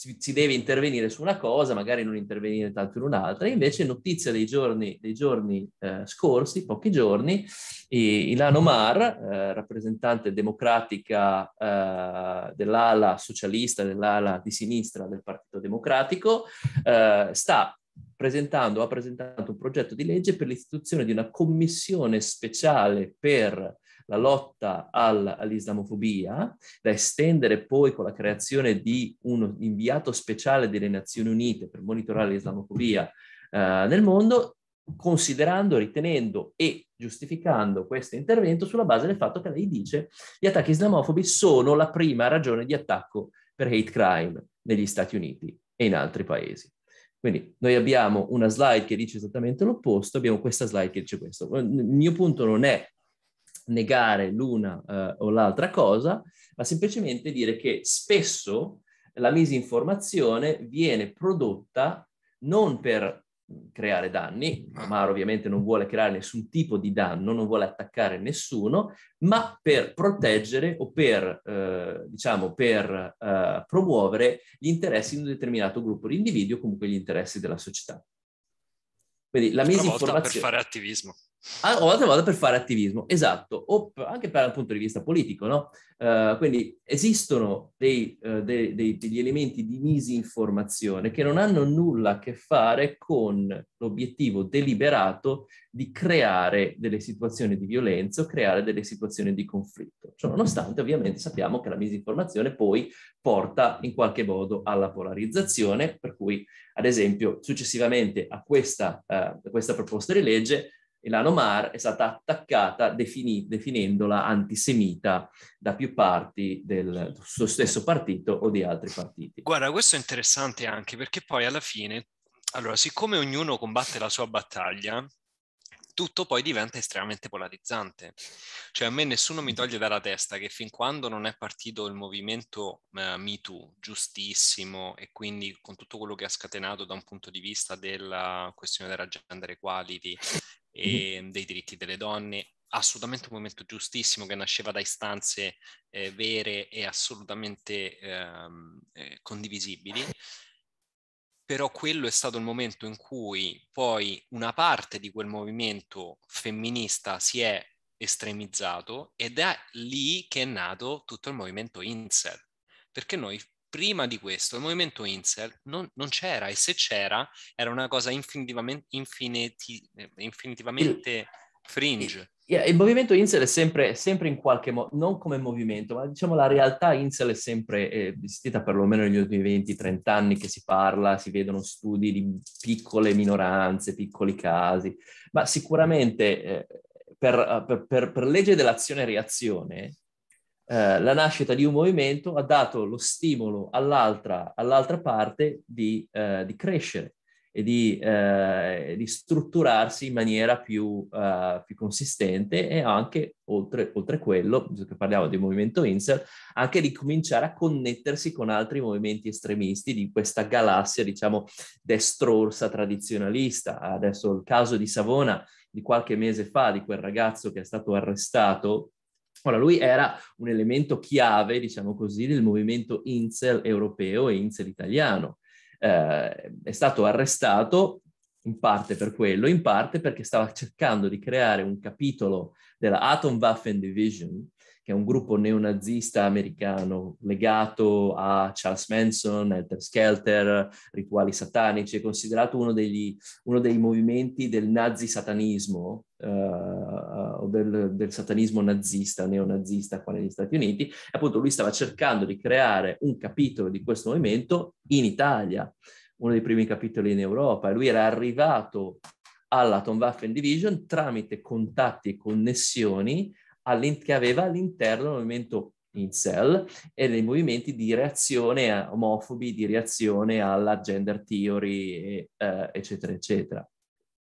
si, si, deve intervenire su una cosa, magari non intervenire tanto in un'altra. Invece, notizia dei giorni, dei giorni eh, scorsi, pochi giorni, Ilan Omar, eh, rappresentante democratica eh, dell'ala socialista, dell'ala di sinistra del Partito Democratico, eh, sta presentando, ha presentato un progetto di legge per l'istituzione di una commissione speciale per la lotta al, all'islamofobia, da estendere poi con la creazione di un inviato speciale delle Nazioni Unite per monitorare l'islamofobia eh, nel mondo, considerando, ritenendo e giustificando questo intervento sulla base del fatto che lei dice gli attacchi islamofobi sono la prima ragione di attacco per hate crime negli Stati Uniti e in altri paesi. Quindi noi abbiamo una slide che dice esattamente l'opposto, abbiamo questa slide che dice questo. Il mio punto non è negare l'una eh, o l'altra cosa, ma semplicemente dire che spesso la misinformazione viene prodotta non per creare danni, Amaro ovviamente non vuole creare nessun tipo di danno, non vuole attaccare nessuno, ma per proteggere o per, eh, diciamo, per eh, promuovere gli interessi di un determinato gruppo di individui o comunque gli interessi della società. Quindi la misinformazione... Per fare attivismo a ah, volte vado per fare attivismo, esatto, o anche dal punto di vista politico, no? Uh, quindi esistono dei, uh, dei, dei, degli elementi di misinformazione che non hanno nulla a che fare con l'obiettivo deliberato di creare delle situazioni di violenza o creare delle situazioni di conflitto. Cioè, nonostante ovviamente sappiamo che la misinformazione poi porta in qualche modo alla polarizzazione, per cui ad esempio successivamente a questa, uh, a questa proposta di legge Elano Mar è stata attaccata defini- definendola antisemita da più parti del suo stesso partito o di altri partiti. Guarda, questo è interessante anche perché poi alla fine, allora, siccome ognuno combatte la sua battaglia, tutto poi diventa estremamente polarizzante. Cioè a me nessuno mi toglie dalla testa che fin quando non è partito il movimento eh, MeToo giustissimo e quindi con tutto quello che ha scatenato da un punto di vista della questione della gender equality e ehm, dei diritti delle donne, assolutamente un momento giustissimo che nasceva da istanze eh, vere e assolutamente ehm, eh, condivisibili, però quello è stato il momento in cui poi una parte di quel movimento femminista si è estremizzato ed è lì che è nato tutto il movimento incel, perché noi prima di questo il movimento incel non, non c'era e se c'era era una cosa infinitivamente, infiniti, eh, infinitivamente fringe. Il, movimento incel è sempre, sempre in qualche modo, non come movimento, ma diciamo la realtà incel è sempre esistita eh, perlomeno negli ultimi 20-30 anni che si parla, si vedono studi di piccole minoranze, piccoli casi, ma sicuramente eh, per, per, per, per legge dell'azione-reazione eh, la nascita di un movimento ha dato lo stimolo all'altra, all'altra parte di, eh, di, crescere e di, eh, di strutturarsi in maniera più, eh, più, consistente e anche, oltre, oltre quello, visto che parliamo di movimento Insel, anche di cominciare a connettersi con altri movimenti estremisti di questa galassia, diciamo, destrorsa tradizionalista. Adesso il caso di Savona di qualche mese fa, di quel ragazzo che è stato arrestato Ora, lui era un elemento chiave, diciamo così, del movimento Incel europeo e Incel italiano. Eh, è stato arrestato in parte per quello, in parte perché stava cercando di creare un capitolo della Atomwaffen Division, che è un gruppo neonazista americano legato a Charles Manson, Helter Skelter, rituali satanici, è considerato uno, degli, uno dei movimenti del nazisatanismo eh, o del, del, satanismo nazista, neonazista qua negli Stati Uniti. E appunto lui stava cercando di creare un capitolo di questo movimento in Italia, uno dei primi capitoli in Europa, e lui era arrivato alla Tonwaffen Division tramite contatti e connessioni che aveva all'interno il movimento incel e dei movimenti di reazione a omofobi, di reazione alla gender theory, e, eh, eccetera, eccetera,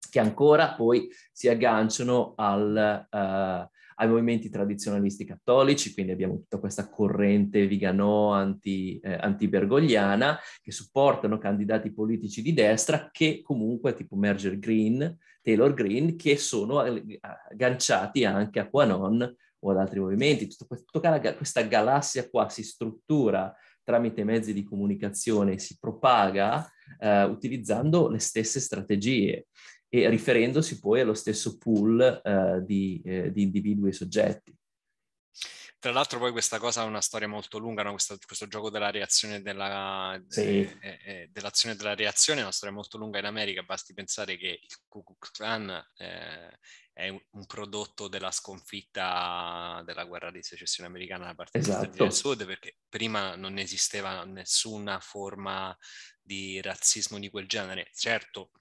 che ancora poi si agganciano al, eh, ai movimenti tradizionalisti cattolici, quindi abbiamo tutta questa corrente viganò anti, eh, anti-bergogliana che supportano candidati politici di destra che comunque, tipo Merger Green, Taylor Green, che sono eh, agganciati anche a Quanon o ad altri movimenti. tutta questa galassia qua si struttura tramite mezzi di comunicazione, si propaga eh, utilizzando le stesse strategie e riferendosi poi allo stesso pool eh, di, eh, di individui e soggetti. Tra l'altro poi questa cosa ha una storia molto lunga, no? questo, questo, gioco della reazione della, sì. Eh, eh, eh, dell'azione della reazione è una storia molto lunga in America, basti pensare che il Ku Klux Klan eh, è un, un, prodotto della sconfitta della guerra di secessione americana da parte esatto. degli Stati del Sud, perché prima non esisteva nessuna forma di razzismo di quel genere. Certo,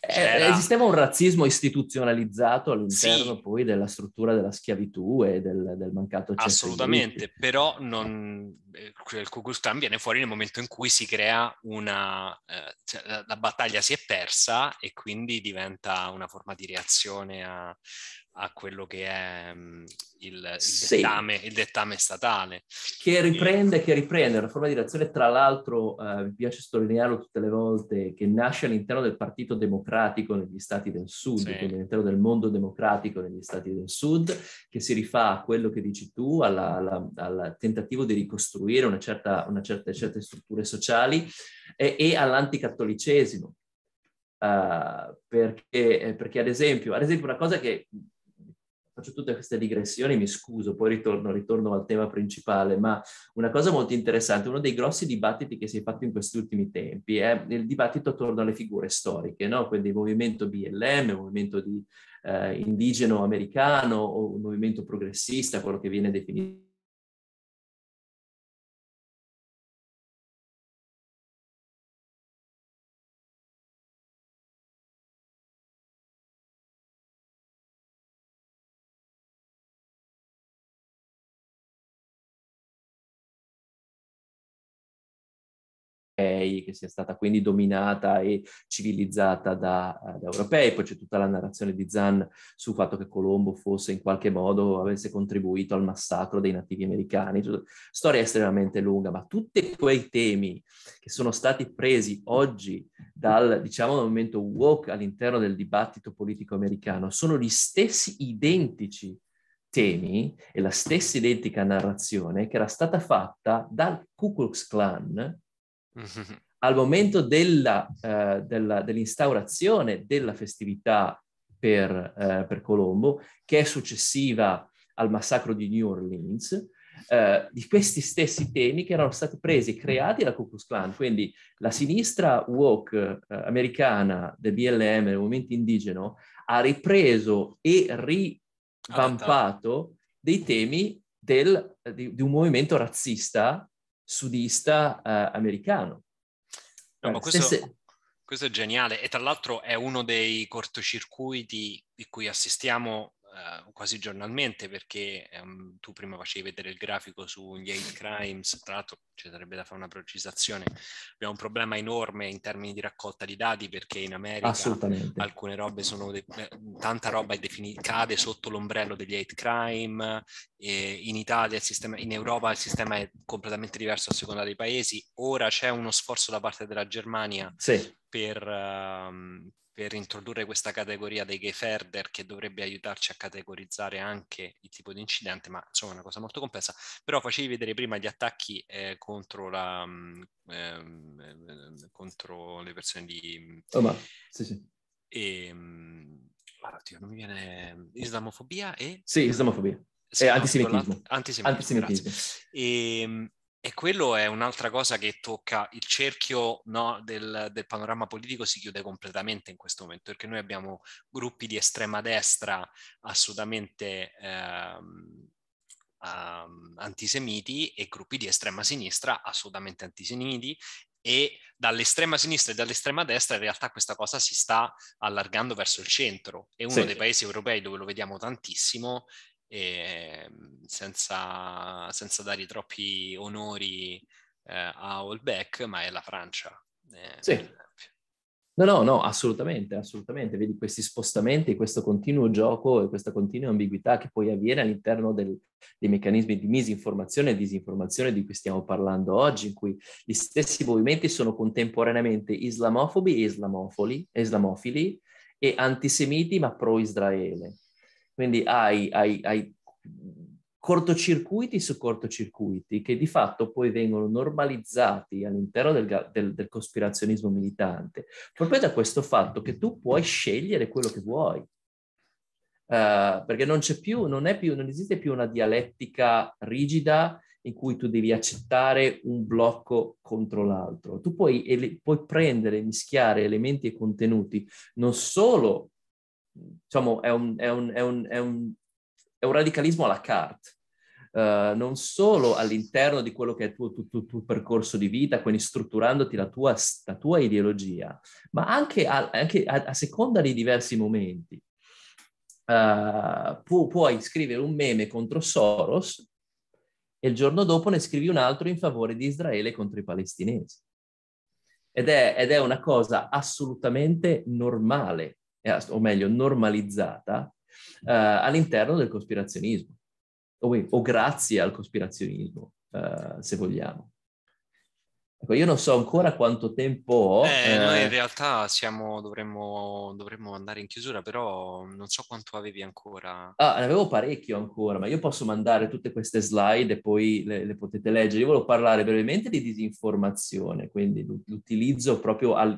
c'era. Eh, esisteva un razzismo istituzionalizzato all'interno sì. poi della struttura della schiavitù e del, del mancato accesso. Assolutamente, però non, il eh, Ku viene fuori nel momento in cui si crea una... Eh, cioè, la, la, battaglia si è persa e quindi diventa una forma di reazione a, a quello che è mm, il, il, sì. dettame, il, dettame, statale. Che riprende, che riprende, una forma di reazione, tra l'altro uh, mi piace sottolinearlo tutte le volte, che nasce all'interno del Partito Democratico negli Stati del Sud, sì. quindi all'interno del mondo democratico negli Stati del Sud, che si rifà a quello che dici tu, alla, alla, al tentativo di ricostruire una certa, una certa, certe strutture sociali e, e all'anticattolicesimo. Uh, eh, perché, eh, perché ad, esempio, ad esempio una cosa che faccio tutte queste digressioni, mi scuso, poi ritorno, ritorno, al tema principale, ma una cosa molto interessante, uno dei grossi dibattiti che si è fatto in questi ultimi tempi è il dibattito attorno alle figure storiche, no? quindi il movimento BLM, il movimento di, eh, indigeno americano o un movimento progressista, quello che viene definito europei, che sia stata quindi dominata e civilizzata da, eh, da europei. Poi c'è tutta la narrazione di Zan sul fatto che Colombo fosse in qualche modo avesse contribuito al massacro dei nativi americani. Storia estremamente lunga, ma tutti quei temi che sono stati presi oggi dal, diciamo, dal movimento woke all'interno del dibattito politico americano sono gli stessi identici temi e la stessa identica narrazione che era stata fatta dal Ku Klux Klan Al momento della, eh, della, dell'instaurazione della festività per, eh, per, Colombo, che è successiva al massacro di New Orleans, eh, di questi stessi temi che erano stati presi e creati dalla Ku Klux Klan. Quindi la sinistra woke eh, americana del BLM, del movimento indigeno, ha ripreso e rivampato dei temi del, di, di, un movimento razzista sudista eh, americano. No, ma eh, questo, stesse... questo è geniale e tra l'altro è uno dei cortocircuiti di cui assistiamo Ehm, quasi giornalmente perché um, tu prima facevi vedere il grafico sugli hate crimes, tra l'altro ci sarebbe da fare una precisazione, abbiamo un problema enorme in termini di raccolta di dati perché in America alcune robe sono, de- ehm, tanta roba defini- cade sotto l'ombrello degli hate crime, in Italia, il sistema, in Europa il sistema è completamente diverso a seconda dei paesi, ora c'è uno sforzo da parte della Germania sì. per... Uh, per introdurre questa categoria dei gay further che dovrebbe aiutarci a categorizzare anche il tipo di incidente, ma insomma è una cosa molto complessa. Però facevi vedere prima gli attacchi eh, contro, la, mm, ehm, eh, contro, le persone di... Oh, ma, sì, sì. E, ehm, oddio, non mi viene... Islamofobia e... Sì, islamofobia. Sì, e antisemitismo. Antisemitismo. antisemitismo. E, ehm, e quello è un'altra cosa che tocca il cerchio no, del, del, panorama politico si chiude completamente in questo momento, perché noi abbiamo gruppi di estrema destra assolutamente ehm, ehm, antisemiti e gruppi di estrema sinistra assolutamente antisemiti e dall'estrema sinistra e dall'estrema destra in realtà questa cosa si sta allargando verso il centro. È uno sì. dei paesi europei dove lo vediamo tantissimo e ehm, senza, senza dare troppi onori eh, a Holbeck, ma è la Francia. Eh, sì. No, no, no, assolutamente, assolutamente. Vedi questi spostamenti, questo continuo gioco e questa continua ambiguità che poi avviene all'interno del, dei meccanismi di misinformazione e disinformazione di cui stiamo parlando oggi, in cui gli stessi movimenti sono contemporaneamente islamofobi e islamofili, islamofili e antisemiti ma pro-Israele. Quindi hai, hai, hai cortocircuiti su cortocircuiti che di fatto poi vengono normalizzati all'interno del, del, del, cospirazionismo militante, proprio da questo fatto che tu puoi scegliere quello che vuoi. Uh, perché non c'è più, non, più, non esiste più una dialettica rigida in cui tu devi accettare un blocco contro l'altro. Tu puoi, ele- puoi prendere, mischiare elementi e contenuti non solo diciamo, è un, è un, è un, è un, è un radicalismo alla carte. Uh, non solo all'interno di quello che è il tuo, tuo, tuo, percorso di vita, quindi strutturandoti la tua, la tua ideologia, ma anche a, anche a, a seconda dei diversi momenti. Uh, pu, puoi scrivere un meme contro Soros e il giorno dopo ne scrivi un altro in favore di Israele contro i palestinesi. Ed è, ed è una cosa assolutamente normale eh, o meglio normalizzata, eh, all'interno del cospirazionismo, o, o grazie al cospirazionismo, eh, se vogliamo. Ecco, io non so ancora quanto tempo ho. Eh, eh... Noi in eh, realtà siamo, dovremmo, dovremmo, andare in chiusura, però non so quanto avevi ancora. Ah, ne avevo parecchio ancora, ma io posso mandare tutte queste slide e poi le, le potete leggere. Io volevo parlare brevemente di disinformazione, quindi l'utilizzo proprio al,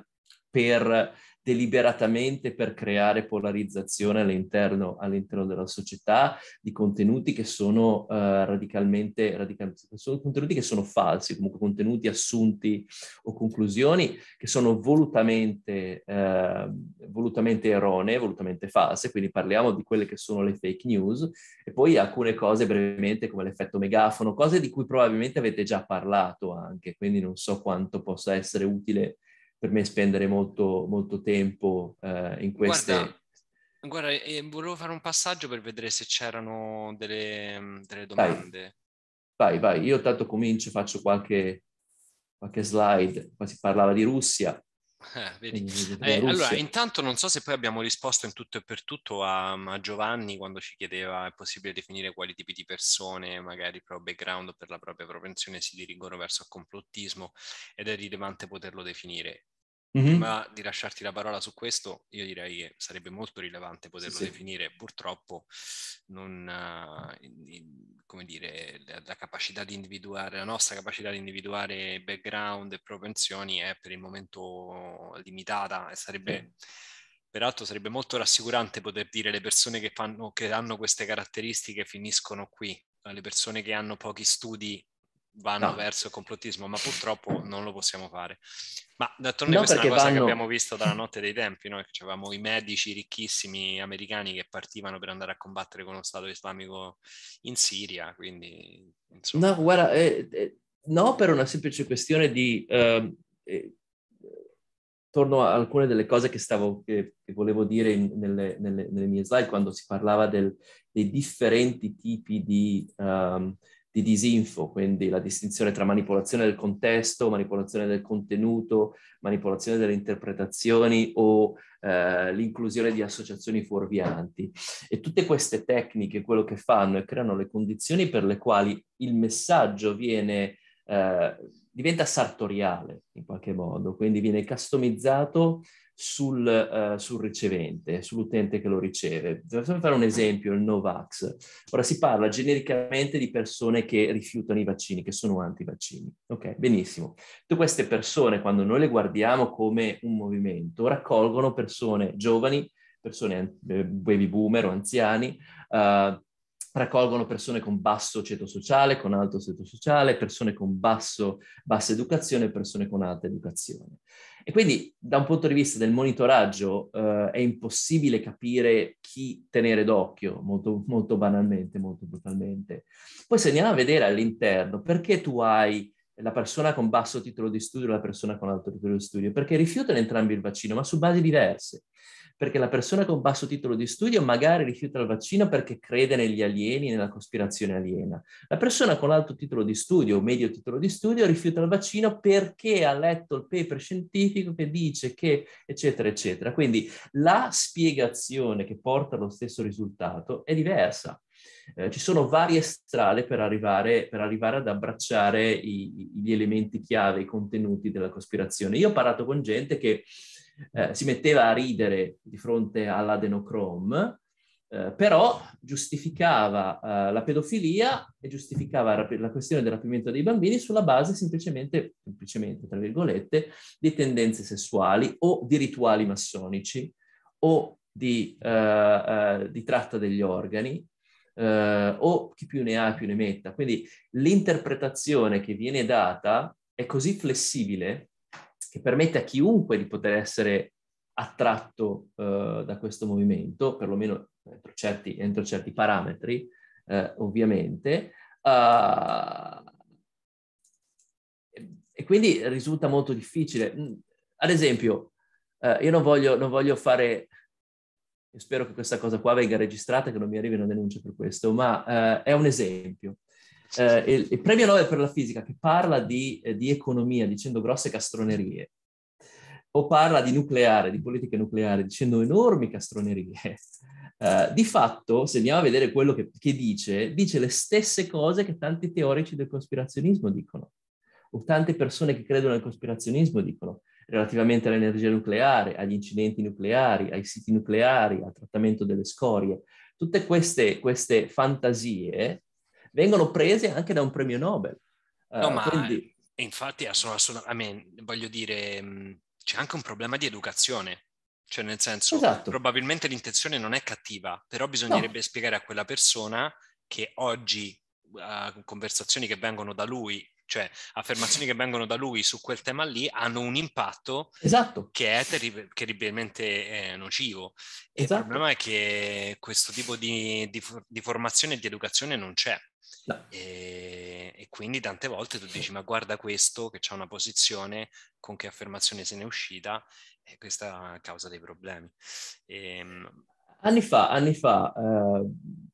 per deliberatamente per creare polarizzazione all'interno, all'interno della società di contenuti che sono uh, radicalmente, radicalmente sono contenuti che sono falsi, comunque contenuti assunti o conclusioni che sono volutamente, uh, volutamente erronee, volutamente false, quindi parliamo di quelle che sono le fake news e poi alcune cose brevemente come l'effetto megafono, cose di cui probabilmente avete già parlato anche, quindi non so quanto possa essere utile per me spendere molto, molto tempo eh, in queste... Guarda. Guarda, eh, volevo fare un passaggio per vedere se c'erano delle, mm, delle domande. Vai. vai, vai, io tanto comincio, faccio qualche, qualche slide, qua si parlava di Russia, eh, eh, allora, intanto non so se poi abbiamo risposto in tutto e per tutto a, a, Giovanni quando ci chiedeva è possibile definire quali tipi di persone, magari il proprio background per la propria propensione si dirigono verso il complottismo ed è rilevante poterlo definire. Mm-hmm. Ma di lasciarti la parola su questo, io direi che sarebbe molto rilevante poterlo sì, definire. Purtroppo, non, come dire, la, capacità di individuare, la nostra capacità di individuare background e propensioni è per il momento limitata e sarebbe. Sì. Peraltro sarebbe molto rassicurante poter dire le persone che, fanno, che hanno queste caratteristiche finiscono qui, le persone che hanno pochi studi vanno no. verso il complottismo, ma purtroppo non lo possiamo fare. Ma d'altronde no, questa è una cosa vanno... che abbiamo visto dalla notte dei tempi, noi che avevamo i medici ricchissimi americani che partivano per andare a combattere con lo Stato islamico in Siria, quindi... Insomma... No, guarda, eh, eh, no per una semplice questione di... Ehm, eh, torno a alcune delle cose che, stavo, che, che volevo dire in, nelle, nelle, nelle, mie slide quando si parlava del, dei differenti tipi di... Um, di disinfo, quindi la distinzione tra manipolazione del contesto, manipolazione del contenuto, manipolazione delle interpretazioni o eh, l'inclusione di associazioni fuorvianti. E tutte queste tecniche quello che fanno è creano le condizioni per le quali il messaggio viene, eh, diventa sartoriale in qualche modo, quindi viene customizzato sul, eh, sul ricevente, sull'utente che lo riceve. Facciamo fare un esempio, il Novax. Ora si parla genericamente di persone che rifiutano i vaccini, che sono antivaccini. Ok, benissimo. Tutte queste persone, quando noi le guardiamo come un movimento, raccolgono persone giovani, persone eh, baby boomer o anziani, eh, raccolgono persone con basso ceto sociale, con alto ceto sociale, persone con basso, bassa educazione e persone con alta educazione. E quindi da un punto di vista del monitoraggio eh, è impossibile capire chi tenere d'occhio, molto, molto banalmente, molto brutalmente. Poi se andiamo a vedere all'interno, perché tu hai la persona con basso titolo di studio e la persona con alto titolo di studio? Perché rifiutano entrambi il vaccino, ma su basi diverse perché la persona con basso titolo di studio magari rifiuta il vaccino perché crede negli alieni, nella cospirazione aliena. La persona con alto titolo di studio o medio titolo di studio rifiuta il vaccino perché ha letto il paper scientifico che dice che eccetera eccetera. Quindi la spiegazione che porta allo stesso risultato è diversa. Eh, ci sono varie strade per arrivare, per arrivare ad abbracciare i, gli elementi chiave, i contenuti della cospirazione. Io ho parlato con gente che eh, si metteva a ridere di fronte all'adenocrome, eh, però giustificava eh, la pedofilia e giustificava rap- la questione del rapimento dei bambini sulla base semplicemente, semplicemente, tra virgolette, di tendenze sessuali o di rituali massonici o di, eh, eh di tratta degli organi eh, o chi più ne ha più ne metta. Quindi l'interpretazione che viene data è così flessibile che permette a chiunque di poter essere attratto eh, da questo movimento, perlomeno entro certi, entro certi parametri, eh, ovviamente. Uh, e quindi risulta molto difficile. Mm, ad esempio, eh, io non voglio, non voglio fare spero che questa cosa qua venga registrata, che non mi arrivi una denuncia per questo, ma eh, è un esempio eh, il premio Nobel per la fisica che parla di, eh, di, economia dicendo grosse castronerie, o parla di nucleare, di politica nucleare dicendo enormi castronerie, eh, di fatto, se andiamo a vedere quello che, che dice, dice le stesse cose che tanti teorici del cospirazionismo dicono, o tante persone che credono al cospirazionismo dicono relativamente all'energia nucleare, agli incidenti nucleari, ai siti nucleari, al trattamento delle scorie. Tutte queste, queste fantasie vengono prese anche da un premio Nobel. No, uh, ma quindi... infatti assolutamente, I mean, voglio dire, mm, c'è anche un problema di educazione. Cioè, nel senso, esatto. probabilmente l'intenzione non è cattiva, però bisognerebbe no. spiegare a quella persona che oggi uh, conversazioni che vengono da lui, cioè affermazioni che vengono da lui su quel tema lì, hanno un impatto esatto. che è terri- terribilmente eh, nocivo. Esatto. il problema è che questo tipo di, di, di formazione e di educazione non c'è. No. E, e, quindi tante volte tu dici, ma guarda questo che c'è una posizione, con che affermazione se n'è uscita, e questa causa dei problemi. E, ehm, Anni fa, anni fa eh,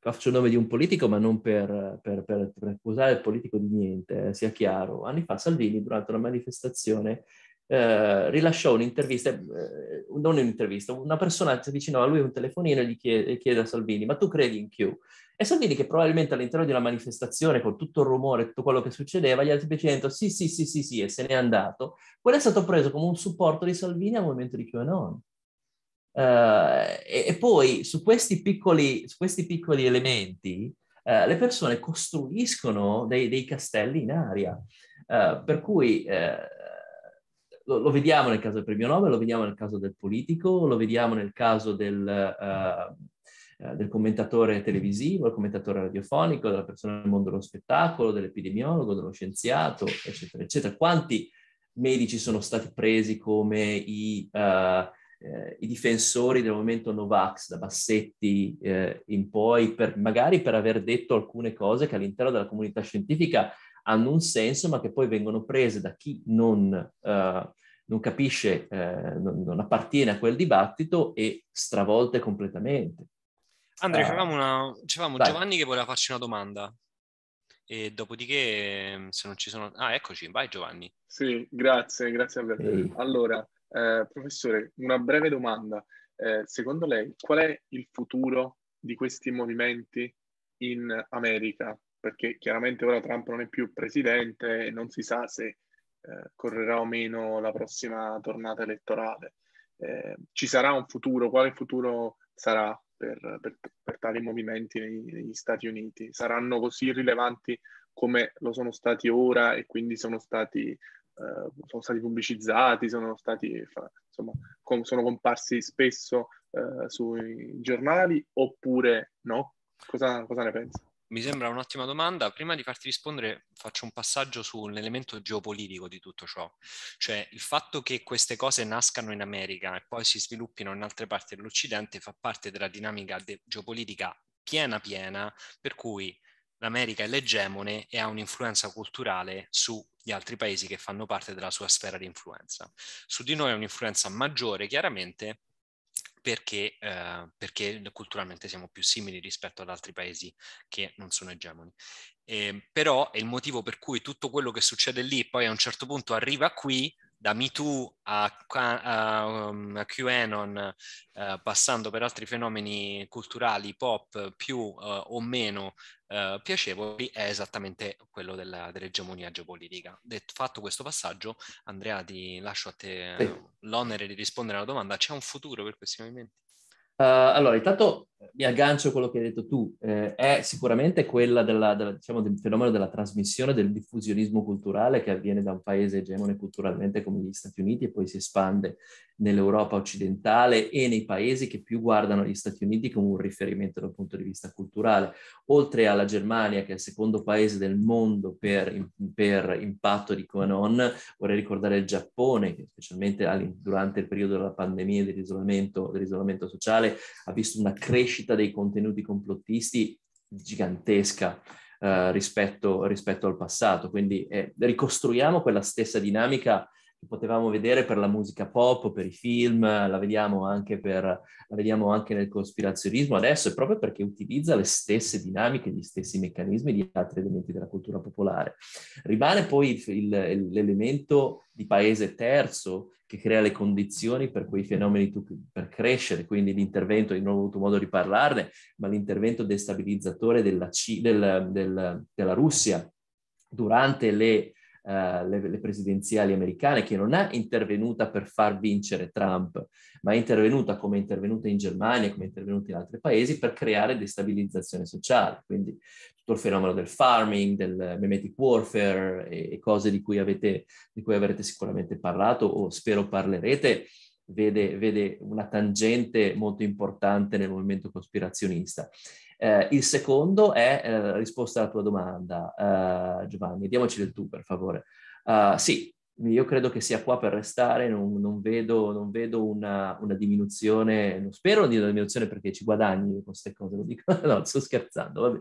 faccio il nome di un politico, ma non per, per, per, per accusare il politico di niente, eh, sia chiaro. Anni fa Salvini, durante una manifestazione, eh, rilasciò un'intervista, eh, non un'intervista, una persona si avvicinò a lui un telefonino e gli chiede, chiede a Salvini, ma tu credi in Q? E Salvini che probabilmente all'interno di una manifestazione con tutto il rumore e tutto quello che succedeva, gli altri dicendo sì, sì, sì, sì, sì, e se n'è andato, quello è stato preso come un supporto di Salvini al momento di QAnon. Uh, e, e, poi su questi piccoli, su questi piccoli elementi uh, le persone costruiscono dei, dei castelli in aria, uh, per cui lo, lo, vediamo nel caso del premio Nobel, lo vediamo nel caso del politico, lo vediamo nel caso del eh, del commentatore televisivo, del commentatore radiofonico, della persona del mondo dello spettacolo, dell'epidemiologo, dello scienziato, eccetera, eccetera. Quanti medici sono stati presi come i, uh, eh, i difensori del movimento Novax, da Bassetti eh, in poi, per, magari per aver detto alcune cose che all'interno della comunità scientifica hanno un senso, ma che poi vengono prese da chi non, uh, non capisce, eh, non, non appartiene a quel dibattito e stravolte completamente. Andrea, uh, c'avevamo, una, c'avevamo Giovanni che voleva farci una domanda. E dopodiché, se non ci sono... Ah, eccoci, vai Giovanni. Sì, grazie, grazie Alberto. Allora, eh, professore, una breve domanda. Eh, secondo lei, qual è il futuro di questi movimenti in America? Perché chiaramente ora Trump non è più presidente e non si sa se eh, correrà o meno la prossima tornata elettorale. Eh, ci sarà un futuro? Quale futuro sarà per, per, per tali movimenti negli, negli Stati Uniti. Saranno così rilevanti come lo sono stati ora e quindi sono stati, eh, sono stati pubblicizzati, sono stati, insomma, com- sono comparsi spesso eh, sui giornali oppure no? Cosa, cosa ne pensi? mi sembra un'ottima domanda. Prima di farti rispondere, faccio un passaggio sull'elemento geopolitico di tutto ciò, cioè il fatto che queste cose nascano in America e poi si sviluppino in altre parti dell'Occidente fa parte della dinamica de- geopolitica piena piena, per cui l'America è l'egemone e ha un'influenza culturale sugli altri paesi che fanno parte della sua sfera di influenza. Su di noi è un'influenza maggiore, chiaramente, perché, eh, perché, culturalmente siamo più simili rispetto ad altri paesi che non sono egemoni. Eh, però è il motivo per cui tutto quello che succede lì poi a un certo punto arriva qui, da MeToo a, a, um, a QAnon, eh, passando per altri fenomeni culturali, pop, più eh, o meno eh, piacevoli è esattamente quello della, dell'egemonia geopolitica. Detto, fatto questo passaggio, Andrea, ti lascio a te sì. l'onere di rispondere alla domanda: c'è un futuro per questi movimenti? Eh, allora, intanto eh, mi aggancio a quello che hai detto tu, eh, è sicuramente quella della, della, diciamo, del fenomeno della trasmissione del diffusionismo culturale che avviene da un paese egemone culturalmente come gli Stati Uniti e poi si espande nell'Europa occidentale e nei paesi che più guardano gli Stati Uniti come un riferimento dal punto di vista culturale. Oltre alla Germania, che è il secondo paese del mondo per, per impatto di QAnon, vorrei ricordare il Giappone, che specialmente durante il periodo della pandemia e dell'isolamento, dell'isolamento sociale, internazionale ha visto una crescita dei contenuti complottisti gigantesca eh, rispetto, rispetto, al passato. Quindi eh, ricostruiamo quella stessa dinamica che potevamo vedere per la musica pop, per i film, la vediamo anche, per, la vediamo anche nel cospirazionismo adesso, è proprio perché utilizza le stesse dinamiche, gli stessi meccanismi di altri elementi della cultura popolare. Rimane poi il, il, l'elemento di paese terzo che crea le condizioni per quei fenomeni tu, per crescere, quindi l'intervento, non ho avuto modo di parlarne, ma l'intervento destabilizzatore della, C, del, del, della Russia durante le eh, le, le, presidenziali americane, che non è intervenuta per far vincere Trump, ma è intervenuta come è intervenuta in Germania, come è intervenuta in altri paesi, per creare destabilizzazione sociale. Quindi tutto il fenomeno del farming, del memetic warfare e, e cose di cui, avete, di cui avrete sicuramente parlato o spero parlerete, Vede, vede, una tangente molto importante nel movimento cospirazionista. Eh, il secondo è eh, risposta alla tua domanda, eh, Giovanni, diamoci del tu per favore. Uh, sì, io credo che sia qua per restare, non, non vedo, non vedo una, una, diminuzione, non spero di una diminuzione perché ci guadagni con queste cose, lo dico, no, sto scherzando, vabbè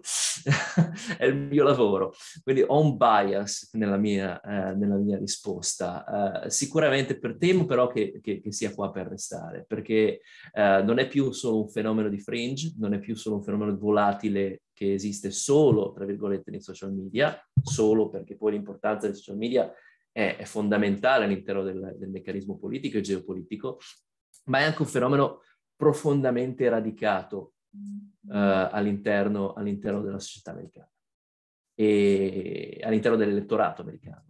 è il mio lavoro. Quindi ho un bias nella mia, eh, nella mia risposta. Eh, sicuramente per temo però che, che, che, sia qua per restare, perché eh, non è più solo un fenomeno di fringe, non è più solo un fenomeno volatile che esiste solo, tra virgolette, nei social media, solo perché poi l'importanza dei social media è, è fondamentale all'interno del, del meccanismo politico e geopolitico, ma è anche un fenomeno profondamente radicato Uh, all'interno, all'interno, della società americana e, all'interno dell'elettorato americano.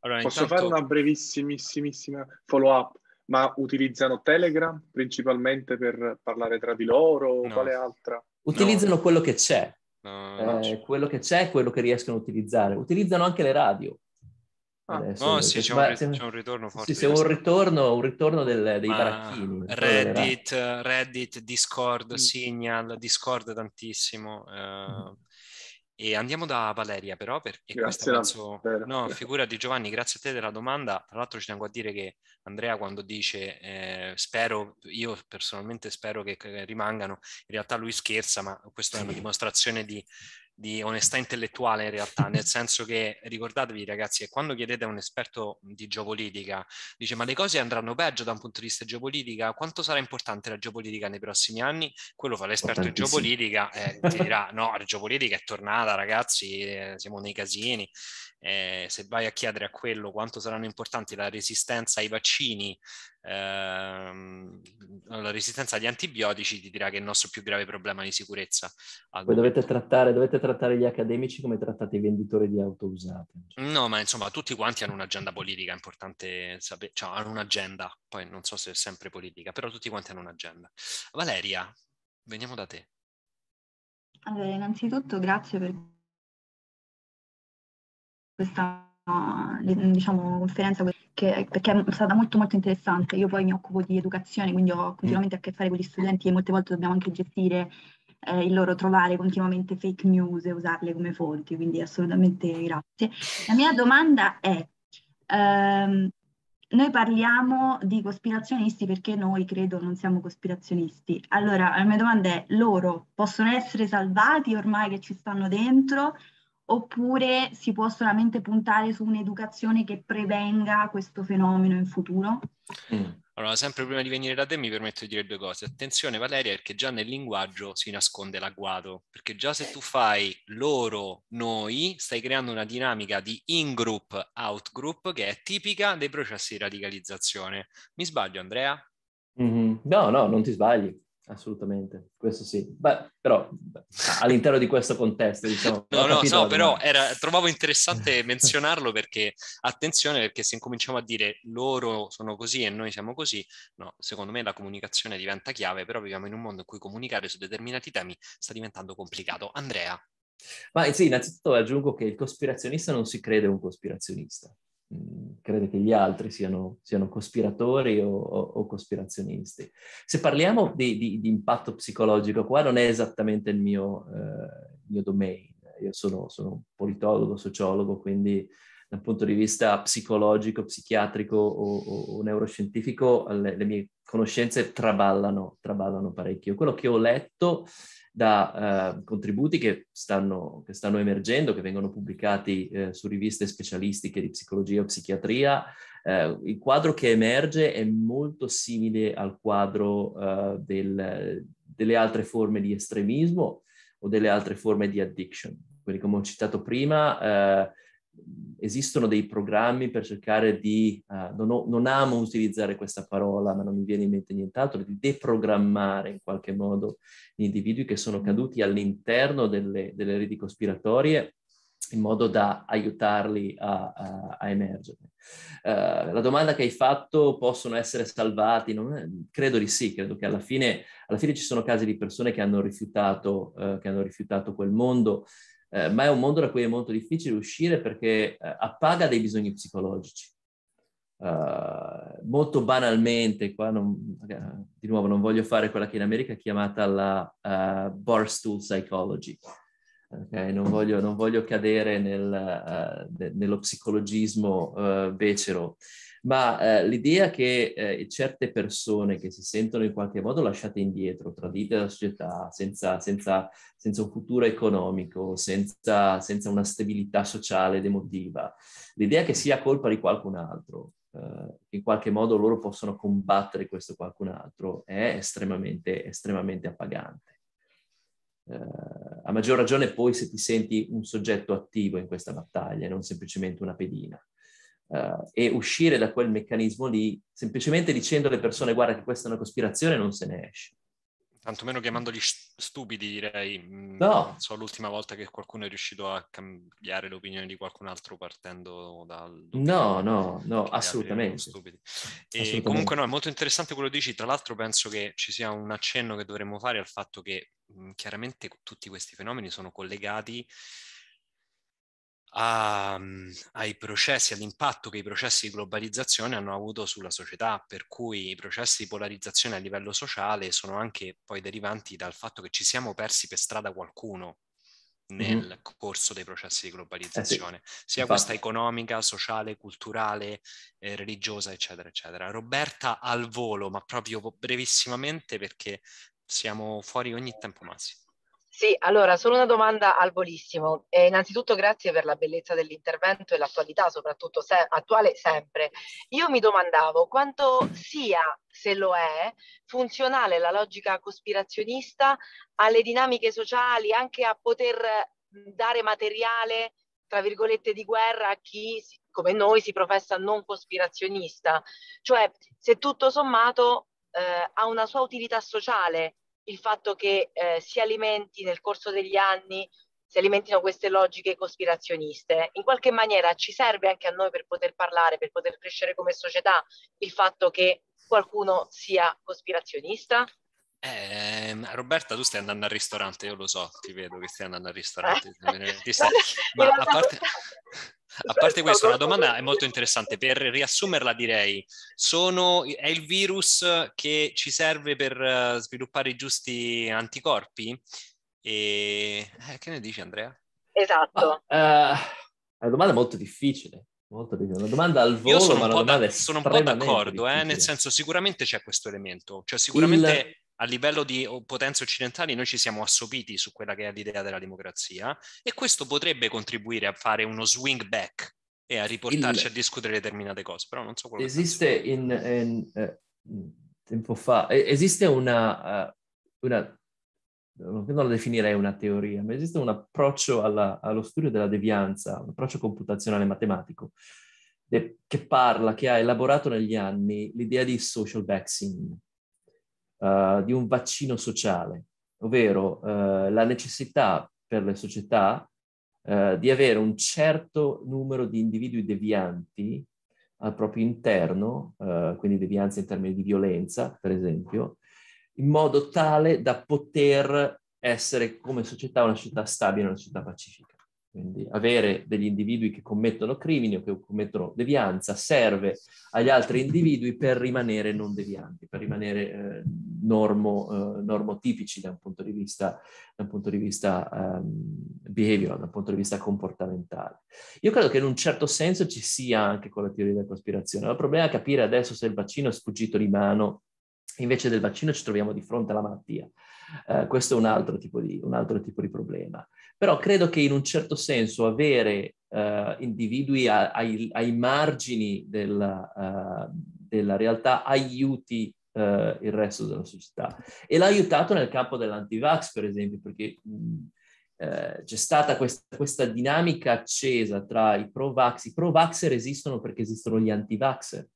Allora, Posso intanto... fare una brevissimissima follow-up? Ma utilizzano Telegram principalmente per parlare tra di loro o no. quale altra? Utilizzano no. quello che c'è, no, eh, quello che c'è è quello che riescono a utilizzare. Utilizzano anche le radio. Ah. adesso, no, sì, c'è un, rit- c'è un, ritorno forte. Sì, c'è un ritorno, un ritorno del, dei Ma baracchini. Reddit, Reddit, Discord, mm. Signal, Discord tantissimo. Eh, mm. E andiamo da Valeria però, perché grazie penso... No, figura di Giovanni, grazie a te della domanda. Tra l'altro ci tengo a dire che Andrea quando dice eh, spero, io personalmente spero che, che rimangano, in realtà lui scherza, ma questa è una dimostrazione di di onestà intellettuale in realtà, nel senso che ricordatevi ragazzi che quando chiedete a un esperto di geopolitica, dice ma le cose andranno peggio da un punto di vista geopolitica, quanto sarà importante la geopolitica nei prossimi anni? Quello fa l'esperto di geopolitica e eh, dirà no, la geopolitica è tornata ragazzi, eh, siamo nei casini, eh, se vai a chiedere a quello quanto saranno importanti la resistenza ai vaccini ehm, la resistenza agli antibiotici ti dirà che è il nostro più grave problema di sicurezza. Voi dovete trattare, dovete trattare, gli accademici come trattate i venditori di auto usate. No, ma insomma tutti quanti hanno un'agenda politica, è importante sapere, cioè hanno un'agenda, poi non so se è sempre politica, però tutti quanti hanno un'agenda. Valeria, veniamo da te. Allora, innanzitutto grazie per questa diciamo, conferenza che, perché è stata molto molto interessante. Io poi mi occupo di educazione, quindi ho continuamente a che fare con gli studenti e molte volte dobbiamo anche gestire eh, il loro trovare continuamente fake news e usarle come fonti, quindi assolutamente grazie. La mia domanda è, ehm, noi parliamo di cospirazionisti perché noi credo non siamo cospirazionisti. Allora, la mia domanda è, loro possono essere salvati ormai che ci stanno dentro? oppure si può solamente puntare su un'educazione che prevenga questo fenomeno in futuro? Mm. Allora, sempre prima di venire da te mi permetto di dire due cose. Attenzione Valeria, perché già nel linguaggio si nasconde l'agguato, perché già se tu fai loro, noi, stai creando una dinamica di in-group, out-group che è tipica dei processi di radicalizzazione. Mi sbaglio Andrea? Mm-hmm. No, no, non ti sbagli. Assolutamente, questo sì. Beh, però all'interno di questo contesto, diciamo. No, no, no però era, trovavo interessante menzionarlo perché, attenzione, perché se incominciamo a dire loro sono così e noi siamo così, no, secondo me la comunicazione diventa chiave, però viviamo in un mondo in cui comunicare su determinati temi sta diventando complicato. Andrea. Ma sì, innanzitutto aggiungo che il cospirazionista non si crede un cospirazionista crede che gli altri siano, siano cospiratori o, o, o, cospirazionisti. Se parliamo di, di, di, impatto psicologico, qua non è esattamente il mio, eh, mio domain. Io sono, sono, politologo, sociologo, quindi dal punto di vista psicologico, psichiatrico o, o, o neuroscientifico, le, le, mie conoscenze traballano, traballano parecchio. Quello che ho letto da eh, contributi che stanno, che stanno, emergendo, che vengono pubblicati eh, su riviste specialistiche di psicologia o psichiatria, eh, il quadro che emerge è molto simile al quadro eh, del, delle altre forme di estremismo o delle altre forme di addiction. Quindi come ho citato prima, eh, esistono dei programmi per cercare di, uh, non, ho, non, amo utilizzare questa parola, ma non mi viene in mente nient'altro, di deprogrammare in qualche modo gli individui che sono mm. caduti all'interno delle, delle reti cospiratorie in modo da aiutarli a, a, a emergere. Uh, la domanda che hai fatto, possono essere salvati? È, credo di sì, credo che alla fine, alla fine, ci sono casi di persone che hanno rifiutato, uh, che hanno rifiutato quel mondo, eh, ma è un mondo da cui è molto difficile uscire perché eh, appaga dei bisogni psicologici. Uh, molto banalmente, qua non, eh, di nuovo non voglio fare quella che in America è chiamata la uh, barstool psychology, okay? non, voglio, non, voglio, cadere nel, uh, de, nello psicologismo becero, ma eh, l'idea che eh, certe persone che si sentono in qualche modo lasciate indietro, tradite dalla società, senza, senza, senza un futuro economico, senza, senza, una stabilità sociale ed emotiva, l'idea che sia colpa di qualcun altro, eh, in qualche modo loro possono combattere questo qualcun altro, è estremamente, estremamente appagante. Uh, a maggior ragione poi se ti senti un soggetto attivo in questa battaglia, non semplicemente una pedina. Uh, e uscire da quel meccanismo lì semplicemente dicendo alle persone guarda che questa è una cospirazione non se ne esce. Tantomeno chiamandoli stupidi direi. Mm, no. Non so l'ultima volta che qualcuno è riuscito a cambiare l'opinione di qualcun altro partendo dal... No, no, no, assolutamente. Stupidi. E assolutamente. comunque no, è molto interessante quello che dici. Tra l'altro penso che ci sia un accenno che dovremmo fare al fatto che mh, mm, chiaramente tutti questi fenomeni sono collegati a, uhm, ai processi, all'impatto che i processi di globalizzazione hanno avuto sulla società, per cui i processi di polarizzazione a livello sociale sono anche poi derivanti dal fatto che ci siamo persi per strada qualcuno nel mm corso dei processi di globalizzazione, eh sì, sia infatti. questa economica, sociale, culturale, eh, religiosa, eccetera, eccetera. Roberta al volo, ma proprio brevissimamente perché siamo fuori ogni tempo massimo. Sì, allora, solo una domanda al volissimo. Eh, innanzitutto grazie per la bellezza dell'intervento e l'attualità, soprattutto se attuale sempre. Io mi domandavo quanto sia, se lo è, funzionale la logica cospirazionista alle dinamiche sociali, anche a poter dare materiale, tra virgolette, di guerra a chi come noi si professa non cospirazionista. Cioè, se tutto sommato eh, ha una sua utilità sociale il fatto che eh, si alimenti nel corso degli anni, si alimentino queste logiche cospirazioniste. In qualche maniera ci serve anche a noi per poter parlare, per poter crescere come società, il fatto che qualcuno sia cospirazionista? Eh, Roberta, tu stai andando al ristorante, io lo so, ti vedo che stai andando al ristorante. Eh. Ti stai... Ma a parte... A parte questo, una domanda è molto interessante. Per riassumerla direi, sono, è il virus che ci serve per eh, sviluppare i giusti anticorpi? E... Eh, che ne dici Andrea? Esatto. Ah, eh, è una domanda molto difficile. Molto difficile. Una domanda al volo, Io sono un, po, da, sono un po d'accordo, eh, nel senso sicuramente c'è questo elemento. Cioè sicuramente... Il a livello di oh, potenze occidentali noi ci siamo assopiti su quella che è l'idea della democrazia e questo potrebbe contribuire a fare uno swing back e a riportarci Il... a discutere determinate cose, però non so quello Esiste in, in eh, tempo fa, esiste una, eh, una, non la definirei una teoria, ma esiste un approccio alla, allo studio della devianza, un approccio computazionale matematico, che parla, che ha elaborato negli anni l'idea di social vaccine, uh, di un vaccino sociale, ovvero uh, la necessità per le società uh, di avere un certo numero di individui devianti al proprio interno, quindi devianze in termini di violenza, per esempio, in modo tale da poter essere come società una società stabile, una società pacifica. Quindi avere degli individui che commettono crimini o che commettono devianza serve agli altri individui per rimanere non devianti, per rimanere eh, normo, eh, normotipici da un punto di vista, da punto di vista um, ehm, behavior, da un punto di vista comportamentale. Io credo che in un certo senso ci sia anche con la teoria della cospirazione. Il problema è capire adesso se il vaccino è sfuggito di mano invece del vaccino ci troviamo di fronte alla malattia. Eh, questo è un altro tipo di, un altro tipo di problema. Però credo che in un certo senso avere uh, individui a, ai, ai, margini della, uh, eh, della realtà aiuti Uh, il resto della società. E l'ha aiutato nel campo dell'antivax, per esempio, perché mh, eh, c'è stata questa, questa, dinamica accesa tra i pro-vax. I pro-vaxxer esistono perché esistono gli anti vax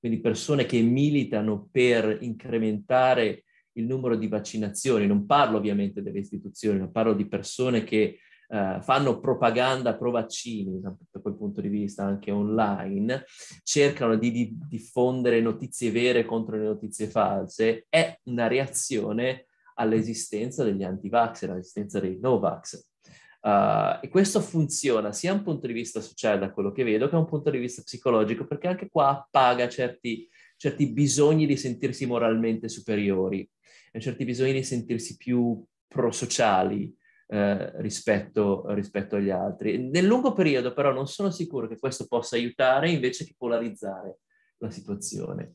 quindi persone che militano per incrementare il numero di vaccinazioni, non parlo ovviamente delle istituzioni, ma parlo di persone che eh, fanno propaganda pro vaccini, da quel punto di vista anche online, cercano di, di diffondere notizie vere contro le notizie false, è una reazione all'esistenza degli anti-vax, all'esistenza dei no-vax. Uh, e questo funziona sia da un punto di vista sociale, da quello che vedo, che da un punto di vista psicologico, perché anche qua appaga certi, certi bisogni di sentirsi moralmente superiori e certi bisogni di sentirsi più prosociali eh, rispetto, rispetto, agli altri. Nel lungo periodo però non sono sicuro che questo possa aiutare invece che polarizzare la situazione.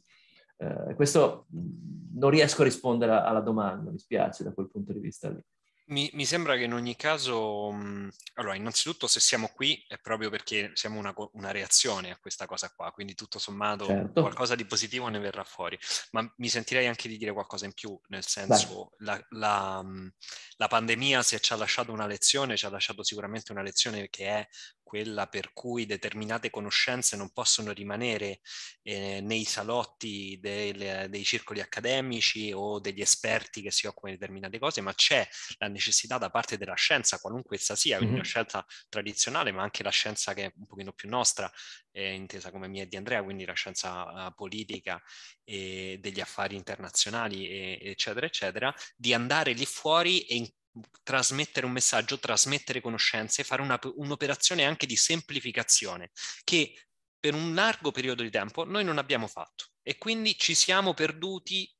Eh, questo mm, non riesco a rispondere alla domanda, mi spiace da quel punto di vista lì. Mi, mi, sembra che in ogni caso, mh, mhmm, allora, innanzitutto se siamo qui è proprio perché siamo una, una reazione a questa cosa qua, quindi tutto sommato certo. qualcosa di positivo ne verrà fuori, ma mi sentirei anche di dire qualcosa in più, nel senso la, la, mhmm, la, pandemia se ci ha lasciato una lezione, ci ha lasciato sicuramente una lezione che è quella per cui determinate conoscenze non possono rimanere eh, nei salotti del, dei circoli accademici o degli esperti che si occupano di determinate cose, ma c'è la necessità da parte della scienza, qualunque essa sia, quindi mm-hmm. la scienza tradizionale, ma anche la scienza che è un pochino più nostra, eh, intesa come mia e di Andrea, quindi la scienza uh, politica e degli affari internazionali, e, eccetera, eccetera, di andare lì fuori e in trasmettere un messaggio, trasmettere conoscenze, fare una, un'operazione anche di semplificazione che per un largo periodo di tempo noi non abbiamo fatto e quindi ci siamo perduti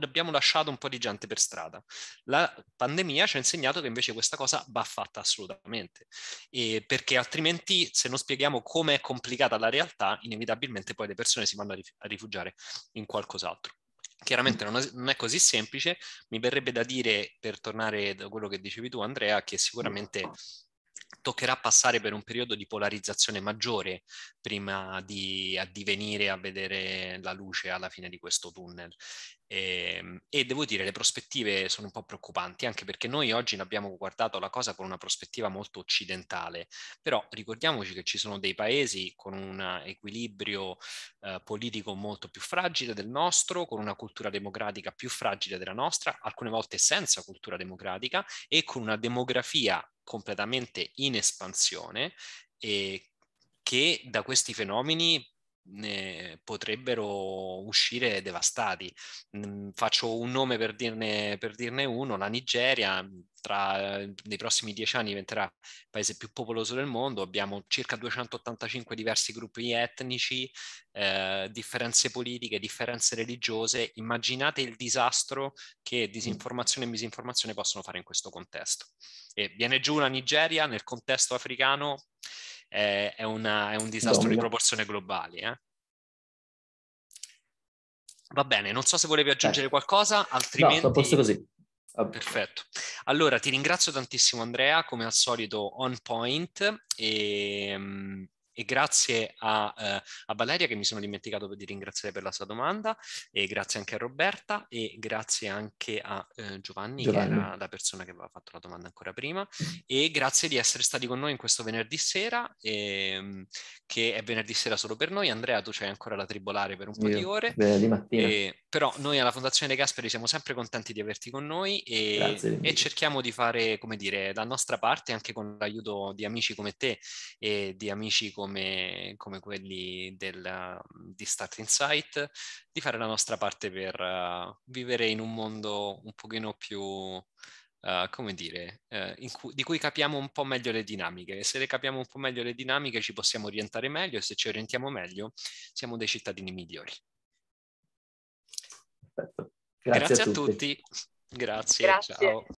abbiamo lasciato un po' di gente per strada. La pandemia ci ha insegnato che invece questa cosa va fatta assolutamente, e perché altrimenti se non spieghiamo come è complicata la realtà, inevitabilmente poi le persone si vanno a, rifugiare in qualcos'altro. Chiaramente non, non, è così semplice, mi verrebbe da dire, per tornare da quello che dicevi tu Andrea, che sicuramente toccherà passare per un periodo di polarizzazione maggiore prima di addivenire a vedere la luce alla fine di questo tunnel. E, ehm, e, devo dire, le prospettive sono un po' preoccupanti, anche perché noi oggi abbiamo guardato la cosa con una prospettiva molto occidentale, però ricordiamoci che ci sono dei paesi con un equilibrio eh, politico molto più fragile del nostro, con una cultura democratica più fragile della nostra, alcune volte senza cultura democratica e con una demografia completamente in espansione. E che da questi fenomeni eh, potrebbero uscire devastati. Mm, faccio un nome per dirne, per dirne uno, la Nigeria mm, tra, eh, nei prossimi dieci anni diventerà il paese più popoloso del mondo, abbiamo circa 285 diversi gruppi etnici, eh, differenze politiche, differenze religiose, immaginate il disastro che mm. disinformazione e misinformazione possono fare in questo contesto. E viene giù la Nigeria nel contesto africano è, è, una, è un disastro Domino. di proporzioni globali. Eh? Va bene, non so se volevi aggiungere eh. qualcosa, altrimenti... No, posto così. Perfetto. Allora, ti ringrazio tantissimo Andrea, come al solito on point e ehm, e grazie a, eh, a, Valeria che mi sono dimenticato di ringraziare per la sua domanda e grazie anche a Roberta e grazie anche a eh, Giovanni, Giovanni, che era la persona che aveva fatto la domanda ancora prima e grazie di essere stati con noi in questo venerdì sera e, ehm, che è venerdì sera solo per noi. Andrea tu c'hai ancora la tribolare per un po' di ore. Venerdì mattina. E, però noi alla Fondazione De Gasperi siamo sempre contenti di averti con noi e, e cerchiamo di fare, come dire, la nostra parte anche con l'aiuto di amici come te e di amici come come, come quelli del, di Start Insight, di fare la nostra parte per uh, vivere in un mondo un pochino più, uh, come dire, uh, eh, cu- di cui capiamo un po' meglio le dinamiche. E se le capiamo un po' meglio le dinamiche ci possiamo orientare meglio e se ci orientiamo meglio siamo dei cittadini migliori. Grazie, Grazie a, tutti. tutti. Grazie, Grazie. ciao.